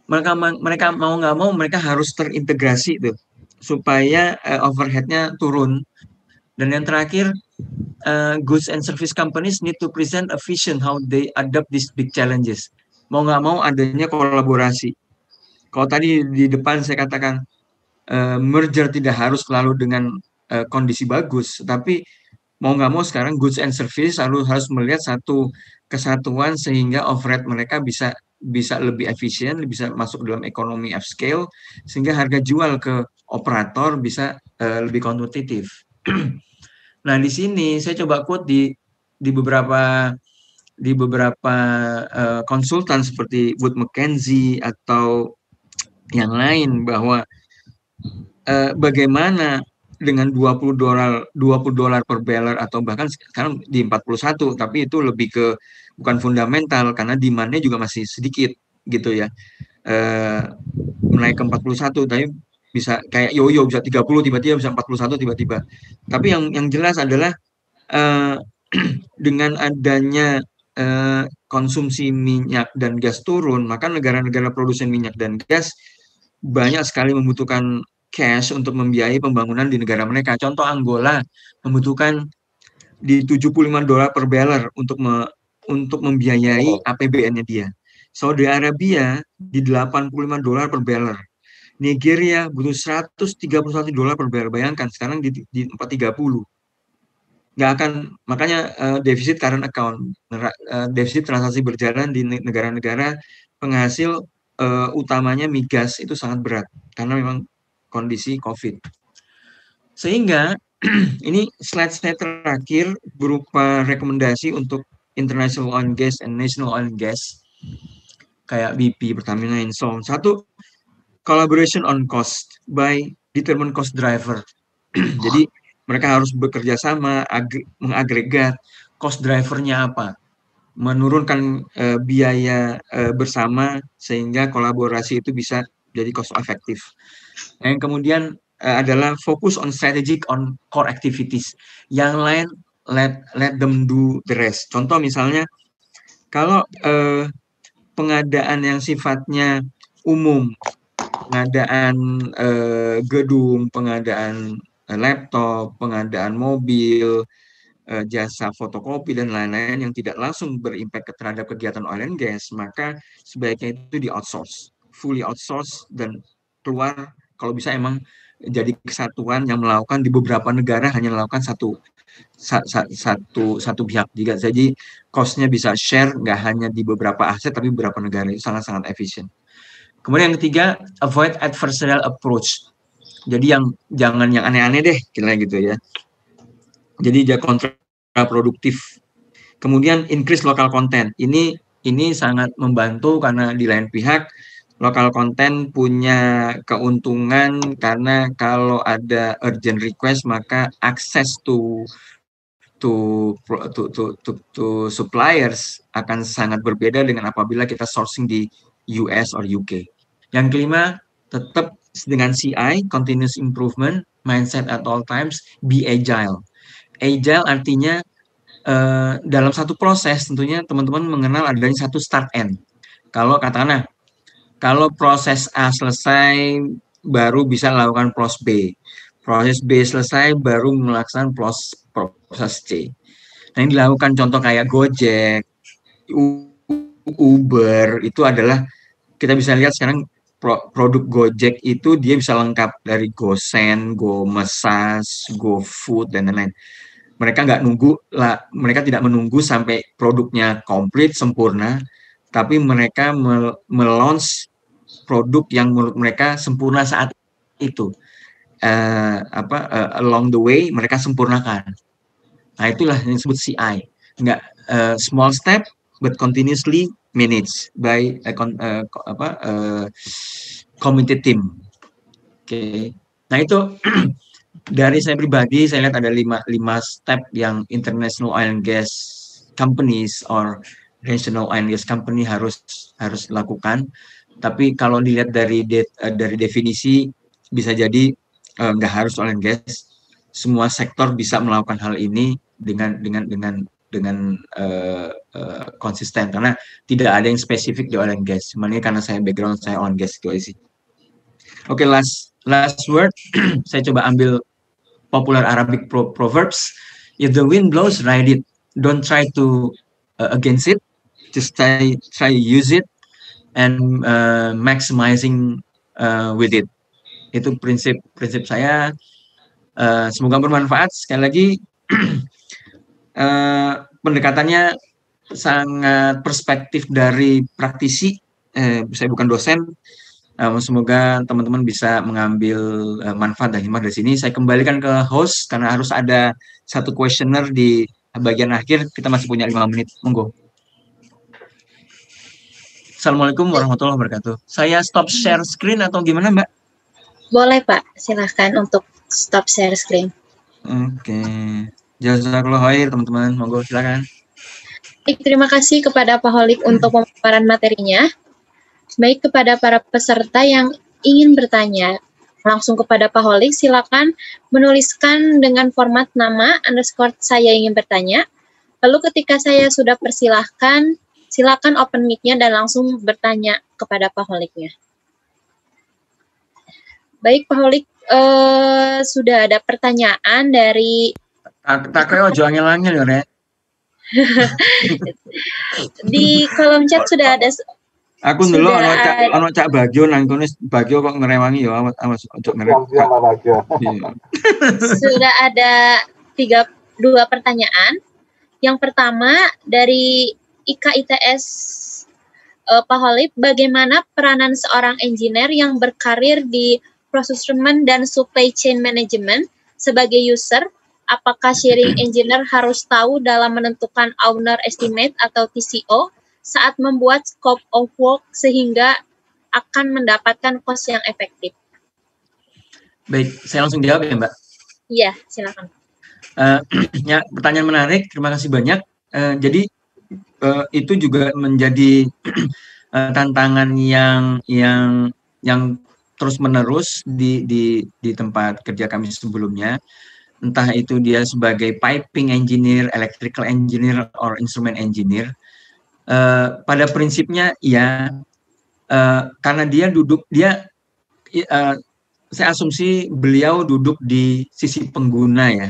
mereka mereka mau nggak mau mereka harus terintegrasi tuh supaya uh, overheadnya turun. Dan yang terakhir, uh, goods and service companies need to present a vision how they adapt these big challenges. Mau nggak mau adanya kolaborasi. Kalau tadi di depan saya katakan Eh, merger tidak harus selalu dengan uh, kondisi bagus, tapi mau nggak mau sekarang goods and service harus harus melihat satu kesatuan sehingga overhead mereka bisa bisa lebih efisien, bisa masuk dalam ekonomi of scale sehingga harga jual ke operator bisa uh, lebih kompetitif. <clears throat> nah, di sini saya coba quote di di beberapa di beberapa uh, konsultan seperti Wood McKenzie atau yang lain bahwa eh, bagaimana dengan 20 dolar 20 dolar per barrel atau bahkan sekarang di 41 tapi itu lebih ke bukan fundamental karena demandnya juga masih sedikit gitu ya. Eh naik ke 41 tapi bisa kayak yoyo bisa 30 tiba-tiba bisa 41 tiba-tiba. Tapi yang yang jelas adalah eh <clears throat> dengan adanya eh, konsumsi minyak dan gas turun, maka negara-negara produsen minyak dan gas banyak sekali membutuhkan cash untuk membiayai pembangunan di negara mereka. Contoh Angola membutuhkan di 75 dolar per barrel untuk me, untuk membiayai APBN-nya dia. Saudi Arabia di 85 dolar per barrel. Nigeria butuh 131 dolar per barrel. Bayangkan sekarang di, di 430. Nggak akan, makanya uh, defisit current account, uh, defisit transaksi berjalan di negara-negara penghasil uh, utamanya migas itu sangat berat. Karena memang kondisi COVID. Sehingga <clears throat> ini slide saya terakhir berupa rekomendasi untuk international oil and gas and national oil and gas kayak BP, Pertamina, and so on. Satu, collaboration on cost by determined cost driver. <clears throat> Jadi mereka harus bekerja sama mengagregat cost drivernya apa, menurunkan e, biaya e, bersama sehingga kolaborasi itu bisa jadi cost efektif. Yang kemudian uh, adalah fokus on strategic on core activities. Yang lain let let them do the rest. Contoh misalnya kalau uh, pengadaan yang sifatnya umum, pengadaan uh, gedung, pengadaan uh, laptop, pengadaan mobil, jasa fotokopi dan lain-lain yang tidak langsung berimpact terhadap kegiatan oil and gas, maka sebaiknya itu di outsource, fully outsource dan keluar kalau bisa emang jadi kesatuan yang melakukan di beberapa negara hanya melakukan satu sa, satu satu pihak juga jadi costnya bisa share nggak hanya di beberapa aset tapi beberapa negara itu sangat sangat efisien kemudian yang ketiga avoid adversarial approach jadi yang jangan yang aneh-aneh deh kira gitu ya jadi dia kontraproduktif kemudian increase lokal content, ini ini sangat membantu karena di lain pihak lokal konten punya keuntungan karena kalau ada urgent request maka akses to to to to to, to suppliers akan sangat berbeda dengan apabila kita sourcing di US or UK. Yang kelima, tetap dengan CI continuous improvement mindset at all times be agile. Agile artinya uh, dalam satu proses tentunya teman-teman mengenal adanya satu start end. Kalau katakanlah kalau proses A selesai, baru bisa melakukan proses B. Proses B selesai, baru melaksanakan proses, proses C. Nah, ini dilakukan contoh kayak Gojek, Uber, itu adalah kita bisa lihat sekarang produk Gojek itu dia bisa lengkap dari GoSend, GoMessas, GoFood dan lain-lain. Mereka nggak nunggu, lah, mereka tidak menunggu sampai produknya komplit sempurna, tapi mereka melaunch produk yang menurut mereka sempurna saat itu uh, apa uh, along the way mereka sempurnakan nah itulah yang disebut CI nggak uh, eh, small step but continuously managed by a uh, apa uh, committee team oke okay. nah itu <clears throat> dari saya pribadi saya lihat ada lima lima step yang international oil and gas companies or regional oil and gas company harus harus lakukan tapi kalau dilihat dari de, eh, dari definisi bisa jadi eh, nggak uh, harus oil and gas semua sektor bisa melakukan hal ini dengan dengan dengan dengan uh, uh, konsisten karena tidak ada yang spesifik di oil and gas. Cuman ini karena saya background saya on gas itu sih. Oke, last last word <clears throat> saya coba ambil popular Arabic pro proverbs. If the wind blows, ride it. Don't try to uh, against it. Just try try use it and uh, maximizing uh, with it. Itu prinsip prinsip saya. Uh, semoga bermanfaat. Sekali lagi <clears throat> uh, pendekatannya sangat perspektif dari praktisi. Uh, saya bukan dosen. Uh, semoga teman-teman bisa mengambil uh, manfaat dan hikmah dari sini. Saya kembalikan ke host karena harus ada satu questioner di bagian akhir. Kita masih punya lima menit. Monggo. Assalamualaikum iya. warahmatullahi wabarakatuh. Saya stop iya. share screen atau gimana, Mbak? Boleh, Pak. Silahkan untuk stop share screen. Oke. Okay. Jazakallah khair, teman-teman. Monggo, silakan. Baik, terima kasih kepada Pak Holik untuk pemaparan materinya. Baik kepada para peserta yang ingin bertanya, langsung kepada Pak Holik, silakan menuliskan dengan format nama underscore saya ingin bertanya. Lalu ketika saya sudah persilahkan, Silakan open mic-nya dan langsung bertanya kepada paholiknya. Baik, paholik eh, sudah ada pertanyaan dari Tak kayak ojo angin-angin ya, Nek. <laughs> Di kolom chat sudah ada Aku dulu ono cak ono cak bagio nang kono bagio kok ngerewangi ya amat amat ojo iya. <laughs> <laughs> Sudah ada tiga dua pertanyaan. Yang pertama dari IKA ITS uh, e, Pak Holip, bagaimana peranan seorang engineer yang berkarir di procurement dan supply chain management sebagai user? Apakah sharing <clears throat> engineer harus tahu dalam menentukan owner estimate atau TCO saat membuat scope of work sehingga akan mendapatkan cost yang efektif? Baik, saya langsung jawab ya Mbak. Iya, silakan. Uh, <clears throat> ya, pertanyaan menarik. Terima kasih banyak. Uh, jadi Eh, itu juga menjadi <clears throat> eh, tantangan yang yang yang terus menerus di di di tempat kerja kami sebelumnya entah itu dia sebagai piping engineer, electrical engineer, or instrument engineer. Uh, pada prinsipnya ya uh, karena dia duduk dia uh, saya asumsi beliau duduk di sisi pengguna ya.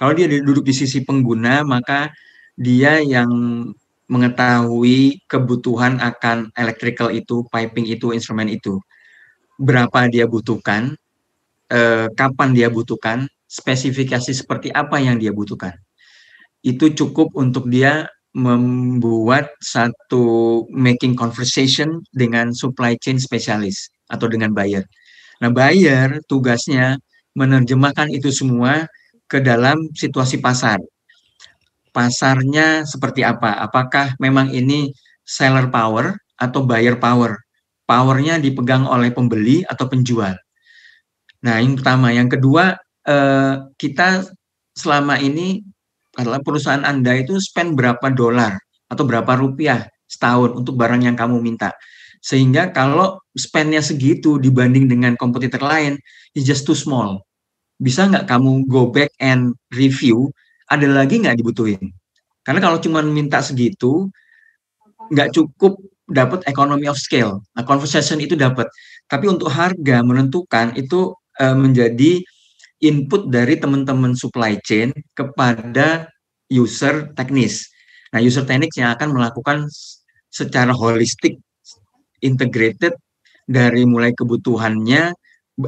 Kalau dia duduk di sisi pengguna maka dia yang mengetahui kebutuhan akan electrical itu, piping itu, instrumen itu. Berapa dia butuhkan, eh, kapan dia butuhkan, spesifikasi seperti apa yang dia butuhkan. Itu cukup untuk dia membuat satu making conversation dengan supply chain specialist atau dengan buyer. Nah, buyer tugasnya menerjemahkan itu semua ke dalam situasi pasar pasarnya seperti apa? Apakah memang ini seller power atau buyer power? Powernya dipegang oleh pembeli atau penjual. Nah, yang pertama, yang kedua, eh, kita selama ini adalah perusahaan Anda itu spend berapa dolar atau berapa rupiah setahun untuk barang yang kamu minta. Sehingga kalau spendnya segitu dibanding dengan kompetitor lain, it's just too small. Bisa nggak kamu go back and review ada lagi nggak dibutuhin? Karena kalau cuma minta segitu, nggak cukup dapat economy of scale. Nah, conversation itu dapat. Tapi untuk harga menentukan itu e, menjadi input dari teman-teman supply chain kepada user teknis. Nah, user teknis yang akan melakukan secara holistik, integrated dari mulai kebutuhannya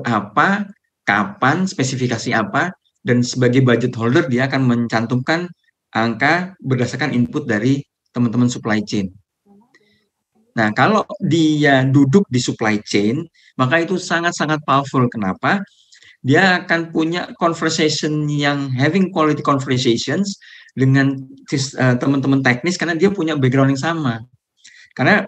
apa, kapan, spesifikasi apa, dan sebagai budget holder dia akan mencantumkan angka berdasarkan input dari teman-teman supply chain. Nah, kalau dia duduk di supply chain, maka itu sangat-sangat powerful. Kenapa? Dia akan punya conversation yang having quality conversations dengan eh, teman-teman teknis karena dia punya background yang sama. Karena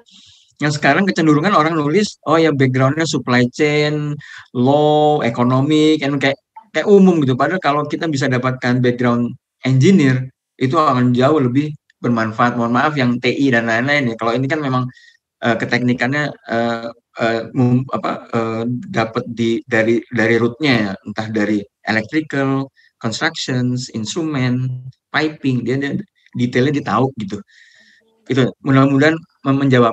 yang sekarang kecenderungan orang nulis, oh ya backgroundnya supply chain, law, economic, kan kayak kayak umum gitu. Padahal kalau kita bisa dapatkan background engineer itu akan jauh lebih bermanfaat. Mohon maaf yang TI dan lain-lain ya. Kalau ini kan memang uh, keteknikannya uh, uh, apa uh, dapat di dari dari rootnya ya. entah dari electrical, constructions, instrument, piping dia, dia detailnya ditahu gitu. Itu mudah-mudahan menjawab.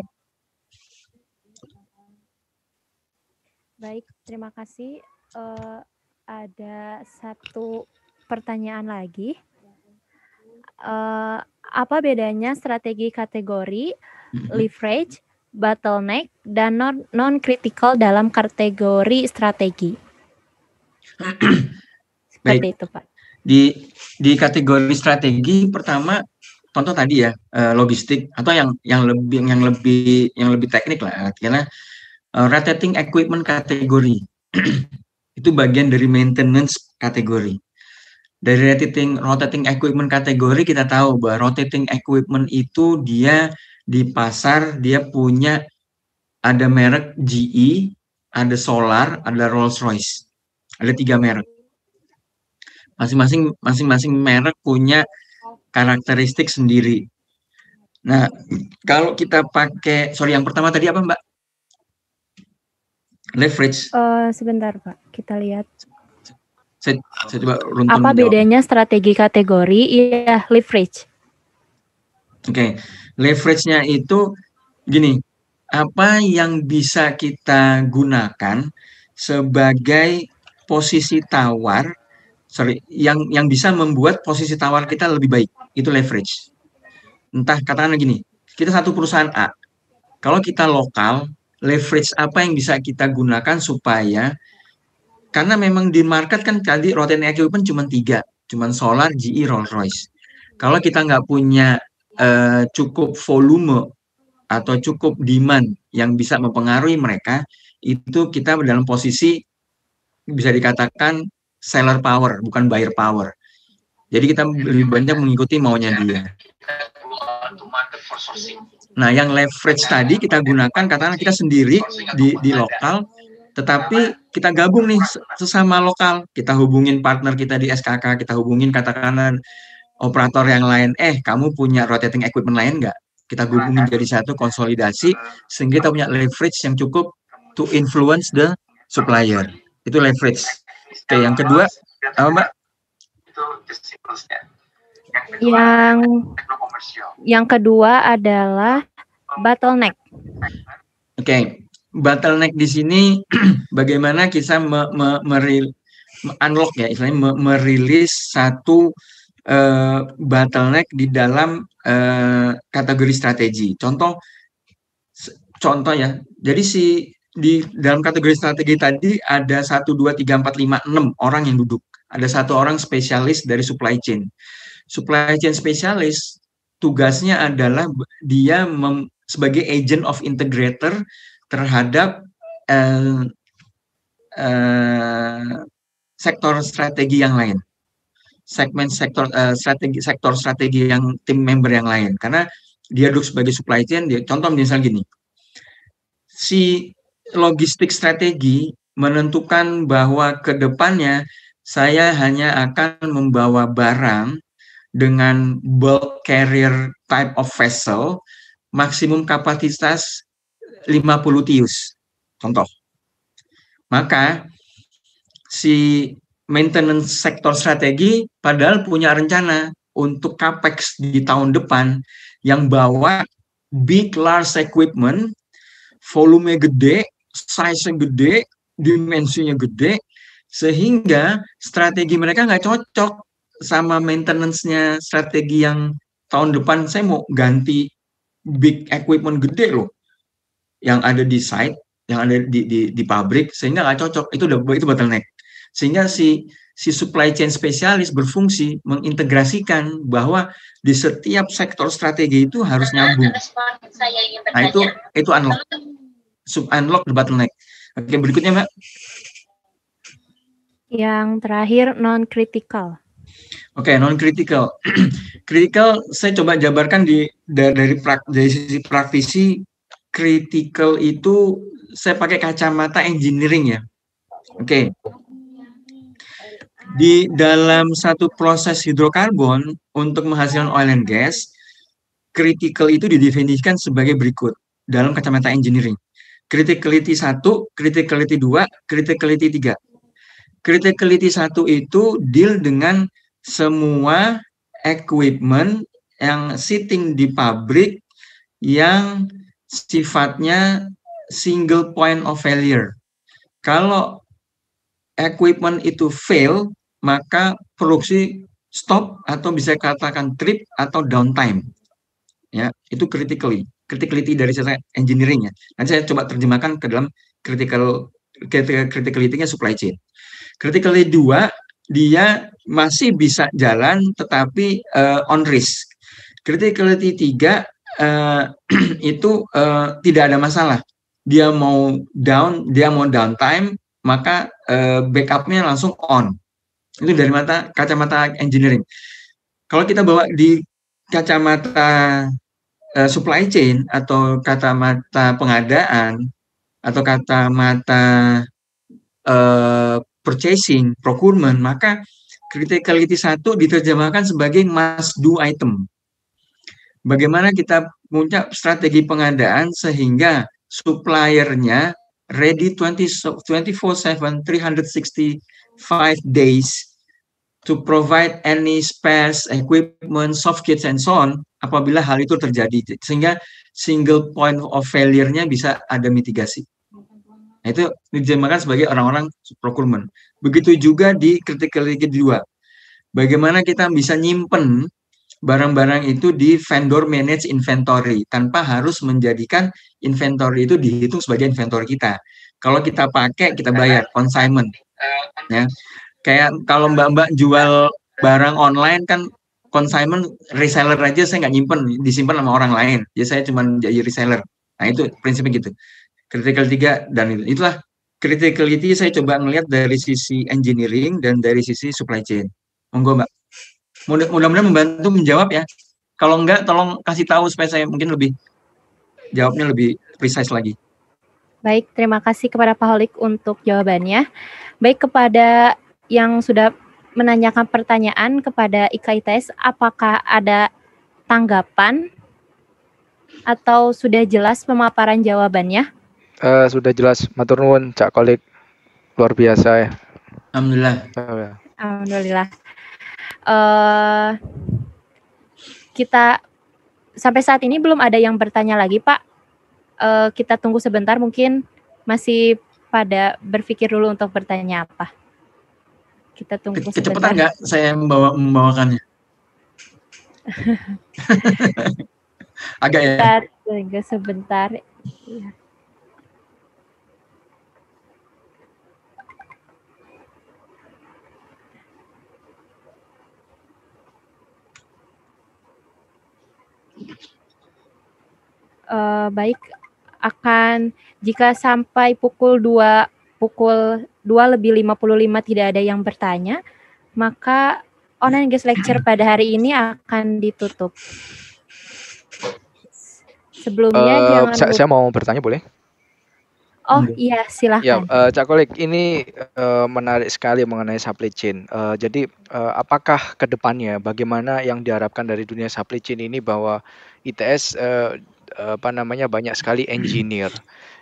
Baik, terima kasih. Uh, ada satu pertanyaan lagi. Uh, apa bedanya strategi kategori leverage, bottleneck, dan non non critical dalam kategori strategi? <clears throat> Seperti Baik. itu Pak. Di di kategori strategi pertama contoh tadi ya eh, logistik atau yang yang lebih yang lebih yang lebih teknik lah karena eh, rotating equipment kategori <clears throat> Itu bagian dari maintenance kategori. Dari rotating, rotating equipment kategori kita tahu bahwa rotating equipment itu dia di pasar dia punya ada merek GE, ada Solar, ada Rolls-Royce. Ada tiga merek. Masing-masing masing-masing merek punya karakteristik sendiri. Nah, kalau kita pakai, sorry yang pertama tadi apa Mbak? leverage. Uh, eh, sebentar Pak, kita lihat. Saya, saya coba runtun. Apa menjawab. bedanya strategi kategori iya leverage? Oke, okay. leverage-nya itu gini, apa yang bisa kita gunakan sebagai posisi tawar sorry yang yang bisa membuat posisi tawar kita lebih baik itu leverage entah katakan gini kita satu perusahaan A kalau kita lokal leverage apa yang bisa kita gunakan supaya karena memang di market kan tadi rotten equipment cuma tiga, cuma solar, GE, Rolls Royce. Kalau kita nggak punya uh, cukup volume atau cukup demand yang bisa mempengaruhi mereka, itu kita dalam posisi bisa dikatakan seller power, bukan buyer power. Jadi kita lebih banyak mengikuti maunya dia. Nah, yang leverage tadi kita gunakan karena kita sendiri di, di lokal, tetapi kita gabung nih sesama lokal, kita hubungin partner kita di SKK, kita hubungin katakanlah operator yang lain, eh kamu punya rotating equipment lain nggak? Kita gabungin jadi satu konsolidasi sehingga kita punya leverage yang cukup to influence the supplier. Itu leverage. Oke, yang kedua apa Mbak? yang yang kedua adalah bottleneck. Oke, okay. bottleneck di sini <clears throat> bagaimana kita me, me, meril, unlock ya, istilahnya me, merilis satu uh, bottleneck di dalam uh, kategori strategi. Contoh, contoh ya. Jadi si di dalam kategori strategi tadi ada satu dua tiga empat lima enam orang yang duduk. Ada satu orang spesialis dari supply chain. Supply chain spesialis tugasnya adalah dia mem, sebagai agent of integrator terhadap uh, uh, sektor strategi yang lain, segmen sektor uh, strategi sektor strategi yang tim member yang lain. Karena dia duduk sebagai supply chain, dia, contoh misalnya gini, si logistik strategi menentukan bahwa kedepannya saya hanya akan membawa barang dengan bulk carrier type of vessel maksimum kapasitas 50 tius contoh maka si maintenance sektor strategi padahal punya rencana untuk capex di tahun depan yang bawa big large equipment volume gede, size gede, dimensinya gede sehingga strategi mereka nggak cocok sama maintenance-nya strategi yang tahun depan saya mau ganti big equipment gede loh yang ada di site yang ada di di, di pabrik sehingga nggak cocok itu udah itu bottleneck sehingga si si supply chain spesialis berfungsi mengintegrasikan bahwa di setiap sektor strategi itu harus nyambung. Nah itu itu unlock sub unlock the bottleneck. Oke berikutnya mbak. Yang terakhir non critical. Oke, okay, non critical. <clears throat> critical saya coba jabarkan di dari dari, prak, dari sisi praktisi critical itu saya pakai kacamata engineering ya. Oke. Okay. Di dalam satu proses hidrokarbon untuk menghasilkan oil and gas, critical itu didefinisikan sebagai berikut dalam kacamata engineering. Criticality 1, criticality 2, criticality 3. Criticality 1 itu deal dengan semua equipment yang sitting di pabrik yang sifatnya single point of failure. Kalau equipment itu fail, maka produksi stop atau bisa katakan trip atau downtime. Ya, itu critically, criticality dari sisi engineering ya. Nanti saya coba terjemahkan ke dalam critical criticality-nya supply chain. Critically dua dia masih bisa jalan tetapi uh, on risk. Criticality 3 uh, itu uh, tidak ada masalah. Dia mau down, dia mau downtime, maka uh, backupnya langsung on. Itu dari mata kacamata engineering. Kalau kita bawa di kacamata uh, supply chain atau kacamata pengadaan atau kacamata uh, purchasing, procurement, maka criticality satu diterjemahkan sebagai must do item. Bagaimana kita punya strategi pengadaan sehingga suppliernya ready 20, 24/7 365 days to provide any spares, equipment, soft kits and so on apabila hal itu terjadi sehingga single point of failure-nya bisa ada mitigasi. Nah, itu diterjemahkan sebagai orang-orang procurement. Begitu juga di critical liquidity kedua, Bagaimana kita bisa nyimpen barang-barang itu di vendor manage inventory tanpa harus menjadikan inventory itu dihitung sebagai inventory kita. Kalau kita pakai kita bayar consignment. Ya. Kayak kalau Mbak-mbak jual barang online kan consignment reseller aja saya nggak nyimpen disimpan sama orang lain. Jadi saya cuma jadi reseller. Nah itu prinsipnya gitu critical tiga dan itu. itulah criticality saya coba melihat dari sisi engineering dan dari sisi supply chain. Monggo Mbak. Mudah-mudahan membantu menjawab ya. Kalau enggak tolong kasih tahu supaya saya mungkin lebih jawabnya lebih precise lagi. Baik, terima kasih kepada Pak Holik untuk jawabannya. Baik kepada yang sudah menanyakan pertanyaan kepada IKITS, apakah ada tanggapan atau sudah jelas pemaparan jawabannya? Uh, sudah jelas matur nuwun Cak Kolik. Luar biasa ya. Alhamdulillah. Oh, ya. Alhamdulillah. Uh, kita sampai saat ini belum ada yang bertanya lagi, Pak. Uh, kita tunggu sebentar mungkin masih pada berpikir dulu untuk bertanya apa. Kita tunggu sebentar. Kecepatan nggak saya membawa, membawakannya? <laughs> <laughs> Agak ya. Sebentar. sebentar. Ya. uh, baik akan jika sampai pukul 2 pukul 2 lebih 55 tidak ada yang bertanya, maka online guest lecture pada hari ini akan ditutup. Sebelumnya uh, jangan saya, saya mau bertanya boleh? Oh iya, iya silahkan. Ya uh, Cak Kolik ini uh, menarik sekali mengenai supply chain. Uh, jadi uh, apakah kedepannya bagaimana yang diharapkan dari dunia supply chain ini bahwa ITS uh, Eh, apa namanya banyak sekali hmm. engineer.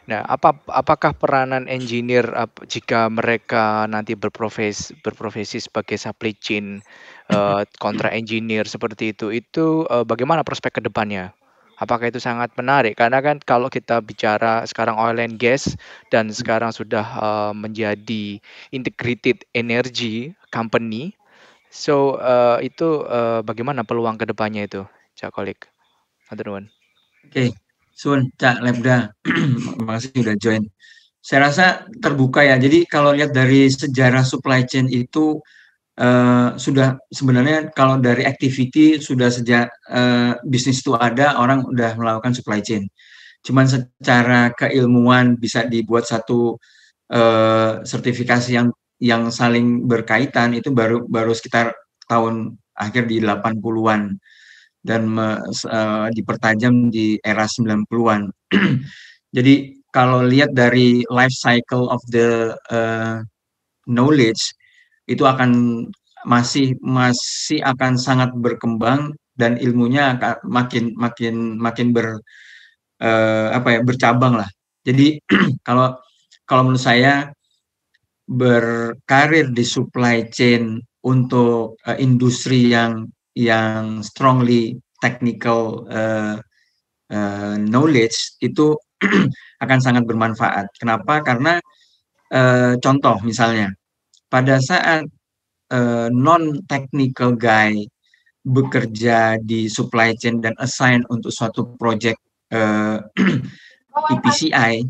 Nah, apa apakah peranan engineer ap, jika mereka nanti berprofesi berprofesi sebagai supply chain eh, uh, <coughs> kontra engineer seperti itu itu uh, bagaimana prospek kedepannya? Apakah itu sangat menarik? Karena kan kalau kita bicara sekarang oil and gas dan hmm. sekarang sudah uh, menjadi integrated energy company, so uh, itu uh, bagaimana peluang kedepannya itu, Cak Kolik, Adrian? Oke, okay. Sun, Cak Lebda, <clears throat> makasih sudah join. Saya rasa terbuka ya. Jadi kalau lihat dari sejarah supply chain itu uh, sudah sebenarnya kalau dari activity sudah sejak uh, bisnis itu ada orang sudah melakukan supply chain. Cuman secara keilmuan bisa dibuat satu uh, sertifikasi yang yang saling berkaitan itu baru baru sekitar tahun akhir di 80-an dan uh, dipertajam di era 90-an. <clears throat> Jadi kalau lihat dari life cycle of the uh, knowledge itu akan masih masih akan sangat berkembang dan ilmunya akan makin makin makin ber uh, apa ya bercabang lah. Jadi <clears throat> kalau kalau menurut saya berkarir di supply chain untuk uh, industri yang yang strongly technical uh, uh, knowledge itu <clears throat> akan sangat bermanfaat. Kenapa? Karena uh, contoh misalnya pada saat uh, non technical guy bekerja di supply chain dan assign untuk suatu project uh, EPCI, <clears throat>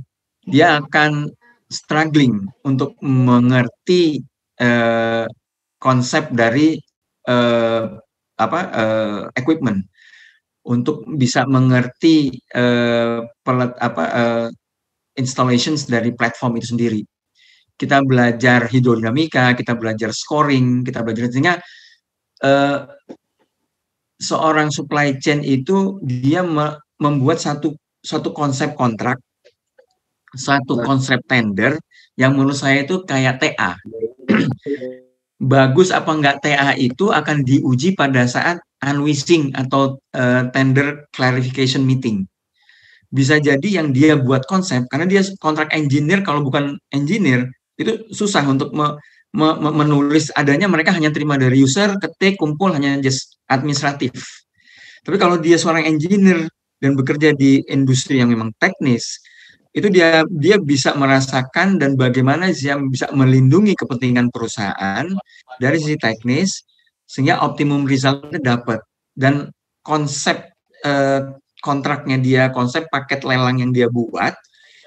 dia akan struggling untuk mengerti uh, konsep dari uh, apa uh, equipment untuk bisa mengerti uh, pelet, apa uh, installations dari platform itu sendiri. Kita belajar hidrodinamika, kita belajar scoring, kita belajar sehingga uh, seorang supply chain itu dia me membuat satu satu konsep kontrak, satu konsep tender yang menurut saya itu kayak TA. <clears throat> bagus apa enggak TA itu akan diuji pada saat unwishing atau uh, tender clarification meeting. Bisa jadi yang dia buat konsep karena dia kontrak engineer kalau bukan engineer itu susah untuk me, me, me, menulis adanya mereka hanya terima dari user, ketik, kumpul hanya just administratif. Tapi kalau dia seorang engineer dan bekerja di industri yang memang teknis, itu dia dia bisa merasakan dan bagaimana dia bisa melindungi kepentingan perusahaan dari sisi teknis sehingga optimum resultnya dapat dan konsep eh, kontraknya dia konsep paket lelang yang dia buat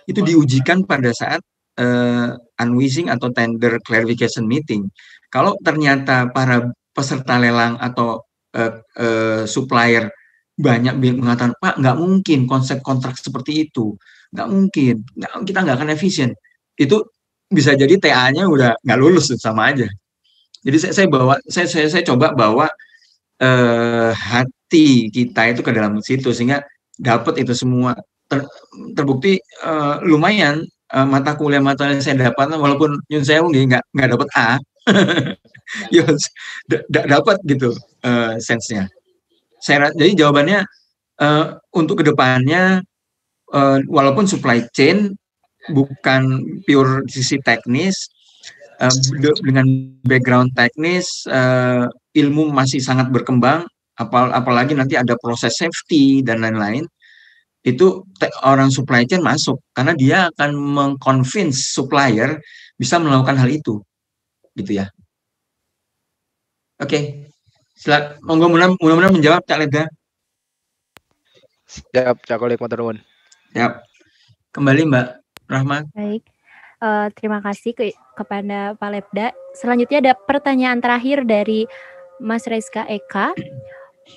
itu diujikan pada saat eh, unwishing atau tender clarification meeting kalau ternyata para peserta lelang atau eh, eh, supplier banyak mengatakan pak nggak mungkin konsep kontrak seperti itu nggak mungkin nggak kita nggak akan efisien itu bisa jadi TA-nya udah nggak lulus sama aja jadi saya, saya bawa saya saya, saya coba bawa eh, hati kita itu ke dalam situ sehingga dapat itu semua Ter, terbukti eh, lumayan eh, mata kuliah mata yang saya dapat walaupun nyun saya nggak nggak dapat A <laughs> ya dapat gitu uh, sensenya saya jadi jawabannya uh, untuk kedepannya uh, walaupun supply chain bukan pure sisi teknis uh, dengan background teknis uh, ilmu masih sangat berkembang apal apalagi nanti ada proses safety dan lain-lain itu orang supply chain masuk karena dia akan mengconvince supplier bisa melakukan hal itu gitu ya oke okay. silat monggo mudah-mudahan menjawab cak Leda siap cak kolek Ya, Kembali Mbak Rahma. Baik. Uh, terima kasih ke, kepada Pak Lebda. Selanjutnya ada pertanyaan terakhir dari Mas Reska Eka.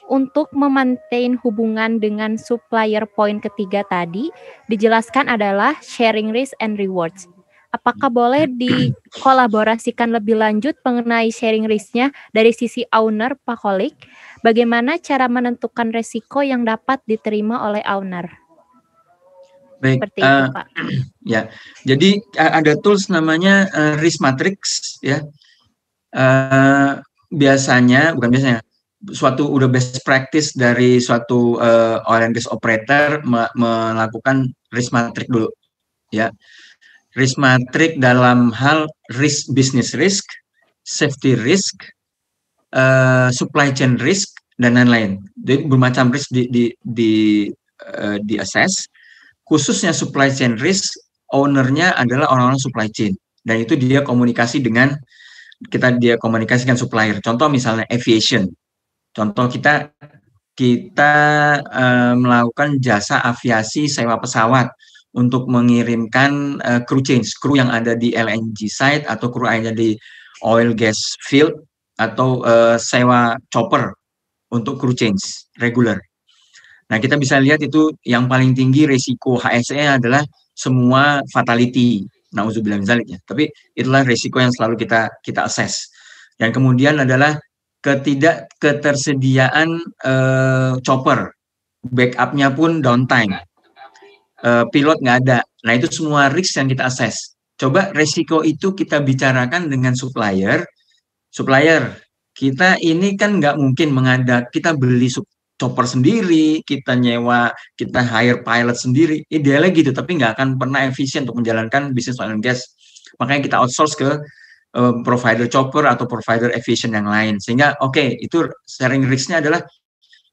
Untuk memaintain hubungan dengan supplier poin ketiga tadi, dijelaskan adalah sharing risk and rewards. Apakah boleh dikolaborasikan lebih lanjut mengenai sharing risknya dari sisi owner Pak Kolik? Bagaimana cara menentukan resiko yang dapat diterima oleh owner? Baik, uh, Pak. Ya, jadi ada tools namanya uh, eh, risk matrix ya. Uh, biasanya bukan biasanya suatu udah best practice dari suatu uh, oil and gas operator me melakukan risk matrix dulu ya. Risk matrix dalam hal risk business risk, safety risk, uh, supply chain risk dan lain-lain. Jadi bermacam risk di di di uh, di assess khususnya supply chain risk, ownernya adalah orang-orang supply chain. Dan itu dia komunikasi dengan, kita dia komunikasikan supplier. Contoh misalnya aviation. Contoh kita kita uh, melakukan jasa aviasi sewa pesawat untuk mengirimkan uh, crew change, crew yang ada di LNG site atau crew yang ada di oil gas field atau uh, sewa chopper untuk crew change regular. Nah, kita bisa lihat itu yang paling tinggi resiko HSE adalah semua fatality. Nauzubillah bilang ya. Tapi itulah resiko yang selalu kita kita assess. Yang kemudian adalah ketidak ketersediaan uh, chopper. Backupnya pun downtime. Uh, pilot nggak ada. Nah, itu semua risk yang kita assess. Coba resiko itu kita bicarakan dengan supplier. Supplier, kita ini kan nggak mungkin mengada kita beli chopper sendiri, kita nyewa, kita hire pilot sendiri. Idealnya gitu, tapi nggak akan pernah efisien untuk menjalankan bisnis oil and gas. Makanya kita outsource ke um, provider chopper atau provider efisien yang lain. Sehingga oke, okay, itu sharing risk-nya adalah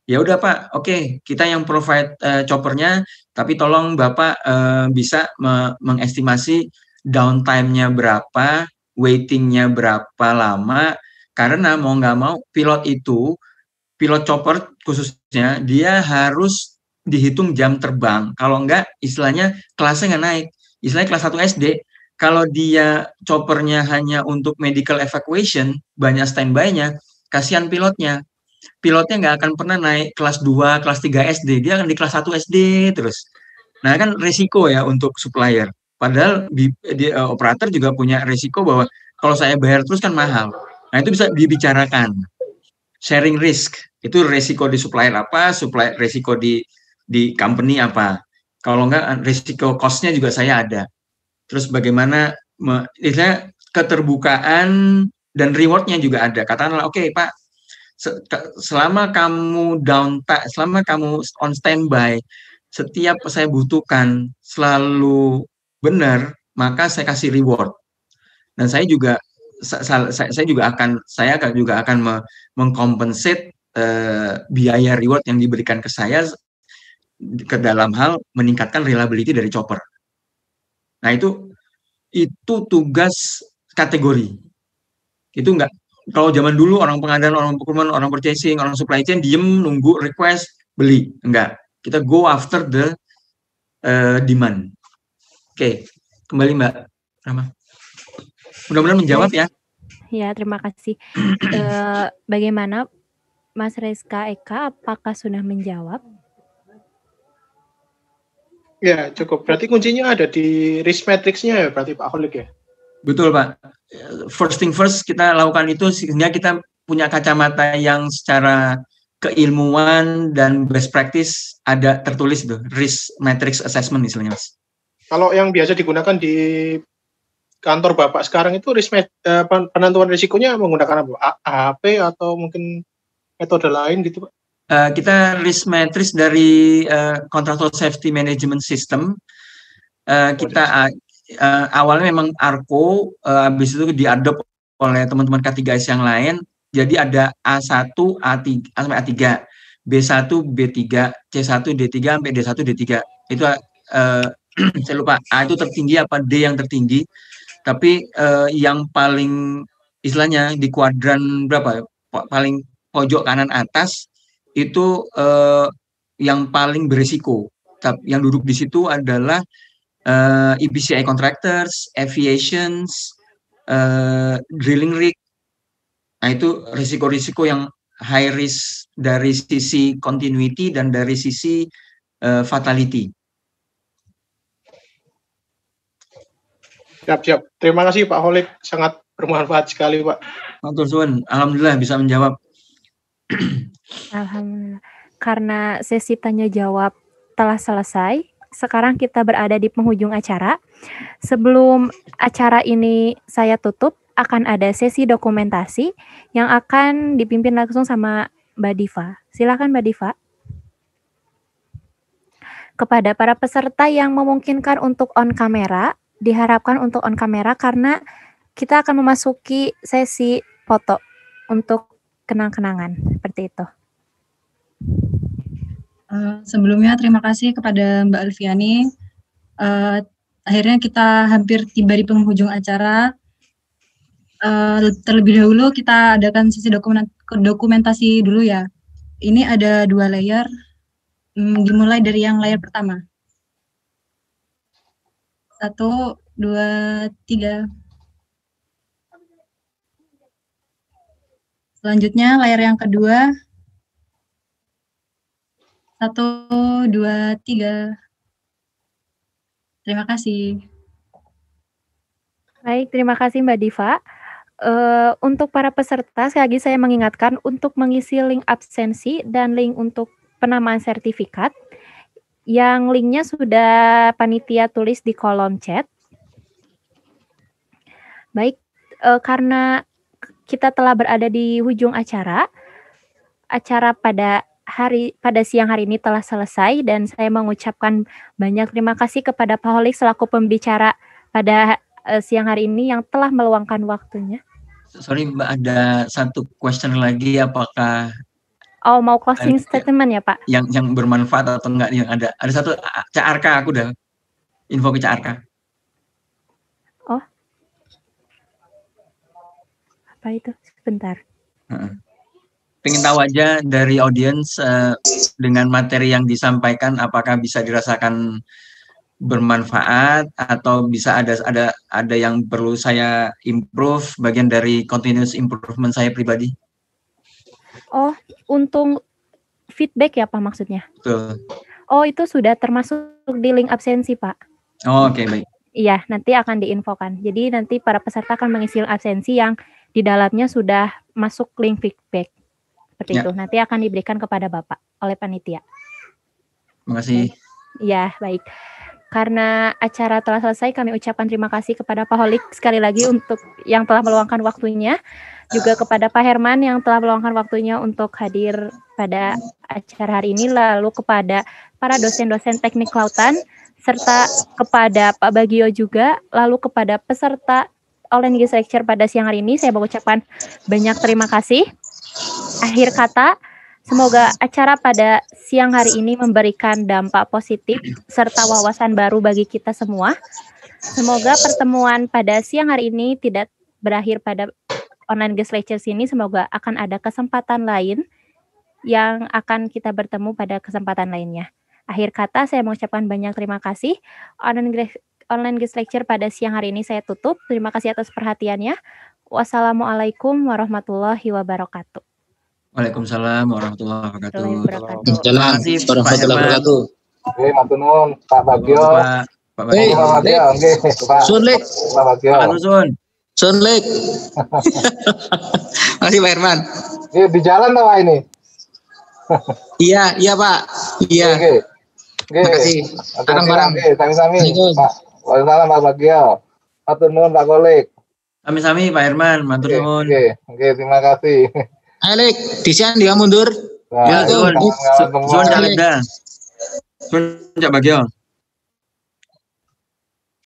ya udah Pak, oke, okay, kita yang provide uh, choppernya, tapi tolong Bapak uh, bisa me mengestimasi downtime-nya berapa, waiting-nya berapa lama karena mau nggak mau pilot itu pilot chopper khususnya dia harus dihitung jam terbang. Kalau enggak istilahnya kelasnya enggak naik. Istilahnya kelas 1 SD. Kalau dia choppernya hanya untuk medical evacuation, banyak standby-nya, kasihan pilotnya. Pilotnya nggak akan pernah naik kelas 2, kelas 3 SD. Dia akan di kelas 1 SD terus. Nah kan resiko ya untuk supplier. Padahal di, di uh, eh, operator juga punya resiko bahwa kalau saya bayar terus kan mahal. Nah itu bisa dibicarakan sharing risk itu resiko di supplier apa supply resiko di di company apa kalau enggak resiko costnya juga saya ada terus bagaimana misalnya keterbukaan dan rewardnya juga ada katakanlah oke okay, pak selama kamu down tak selama kamu on standby setiap saya butuhkan selalu benar maka saya kasih reward dan saya juga saya, saya juga akan saya juga akan me, uh, biaya reward yang diberikan ke saya ke dalam hal meningkatkan reliability dari chopper. Nah itu itu tugas kategori. Itu enggak kalau zaman dulu orang pengadaan, orang procurement, orang purchasing, orang supply chain diem nunggu request beli. Enggak. Kita go after the uh, demand. Oke, okay. kembali Mbak Rama. Mudah-mudahan menjawab ya. Ya, terima kasih. e, <clears throat> bagaimana Mas Reska Eka, apakah sudah menjawab? Ya, cukup. Berarti kuncinya ada di risk matrix-nya ya, berarti Pak Holik ya? Betul, Pak. First thing first, kita lakukan itu sehingga kita punya kacamata yang secara keilmuan dan best practice ada tertulis itu risk matrix assessment misalnya mas. Kalau yang biasa digunakan di kantor bapak sekarang itu risk uh, eh, penentuan risikonya menggunakan apa? AHP atau mungkin metode lain gitu pak? Uh, kita risk matrix dari uh, eh, contractor safety management system. Uh, kita uh, awalnya memang Arco, uh, habis itu diadop oleh teman-teman K3S yang lain. Jadi ada A1, A3, sampai A3, B1, B3, C1, D3 sampai D1, D3. Itu uh, <clears throat> saya lupa A itu tertinggi apa D yang tertinggi tapi uh, yang paling istilahnya di kuadran berapa ya? Paling pojok kanan atas itu uh, yang paling berisiko. Tapi yang duduk di situ adalah uh, eh, EPCI contractors, aviations, uh, drilling rig. Nah itu risiko-risiko yang high risk dari sisi continuity dan dari sisi uh, fatality. Siap, siap. Terima kasih Pak Holik, sangat bermanfaat sekali Pak. Matur suwun, alhamdulillah bisa menjawab. alhamdulillah. Karena sesi tanya jawab telah selesai, sekarang kita berada di penghujung acara. Sebelum acara ini saya tutup, akan ada sesi dokumentasi yang akan dipimpin langsung sama Mbak Diva. Silakan Mbak Diva. Kepada para peserta yang memungkinkan untuk on kamera, diharapkan untuk on kamera karena kita akan memasuki sesi foto untuk kenang-kenangan seperti itu. Uh, sebelumnya terima kasih kepada Mbak Alfiani. Uh, akhirnya kita hampir tiba di penghujung acara. Uh, terlebih dahulu kita adakan sesi dokumentasi dulu ya. Ini ada dua layer, hmm, dimulai dari yang layer pertama. Satu, dua, tiga. Selanjutnya layar yang kedua. Satu, dua, tiga. Terima kasih. Baik, terima kasih Mbak Diva. Uh, untuk para peserta, sekali lagi saya mengingatkan untuk mengisi link absensi dan link untuk penamaan sertifikat yang linknya sudah panitia tulis di kolom chat. Baik, e, karena kita telah berada di ujung acara, acara pada hari pada siang hari ini telah selesai dan saya mengucapkan banyak terima kasih kepada Pak Holik selaku pembicara pada e, siang hari ini yang telah meluangkan waktunya. Sorry, Mbak, ada satu question lagi. Apakah Oh mau closing statement ya Pak? Yang yang bermanfaat atau enggak yang ada ada satu Cak Arka aku udah info ke Cak Arka. Oh apa itu sebentar? uh Pengen tahu aja dari audiens uh, eh, dengan materi yang disampaikan apakah bisa dirasakan bermanfaat atau bisa ada ada ada yang perlu saya improve bagian dari continuous improvement saya pribadi? Oh untung feedback ya Pak maksudnya? Betul. Oh itu sudah termasuk di link absensi Pak. Oh oke okay, baik. Iya nanti akan diinfokan. Jadi nanti para peserta akan mengisi absensi yang di dalamnya sudah masuk link feedback. Seperti ya. itu. Nanti akan diberikan kepada Bapak oleh panitia. Terima kasih. Iya baik. Karena acara telah selesai, kami ucapkan terima kasih kepada Pak Holik sekali lagi untuk yang telah meluangkan waktunya juga kepada Pak Herman yang telah meluangkan waktunya untuk hadir pada acara hari ini, lalu kepada para dosen-dosen teknik lautan serta kepada Pak Bagio juga, lalu kepada peserta online Lecture pada siang hari ini, saya mengucapkan banyak terima kasih. Akhir kata, Semoga acara pada siang hari ini memberikan dampak positif serta wawasan baru bagi kita semua. Semoga pertemuan pada siang hari ini tidak berakhir pada online guest lecture sini semoga akan ada kesempatan lain yang akan kita bertemu pada kesempatan lainnya. Akhir kata saya mengucapkan banyak terima kasih. Online online guest lecture pada siang hari ini saya tutup. Terima kasih atas perhatiannya. Wassalamualaikum warahmatullahi wabarakatuh. Waalaikumsalam warahmatullahi wabarakatuh. Assalamualaikum warahmatullahi wabarakatuh. Oke, Bagio. Pak Bagio. Pak Bagio. Pak Bagio. Pak Bagio. Pak Bagio. Sunlik. <laughs> Masih Pak Herman. Ini iya, di jalan tahu ini. <laughs> iya, iya Pak. Iya. Oke. Oke. barang Oke, Sami-sami. Pak. Waalaikumsalam Pak Bagio. Matur nuwun Pak Kolik. Sami-sami Pak Herman, matur nuwun. Oke, oke, terima kasih. <laughs> di sian dia mundur. Nah, ya, tuh. Sun Lake. Sun Lake. Sun Lake.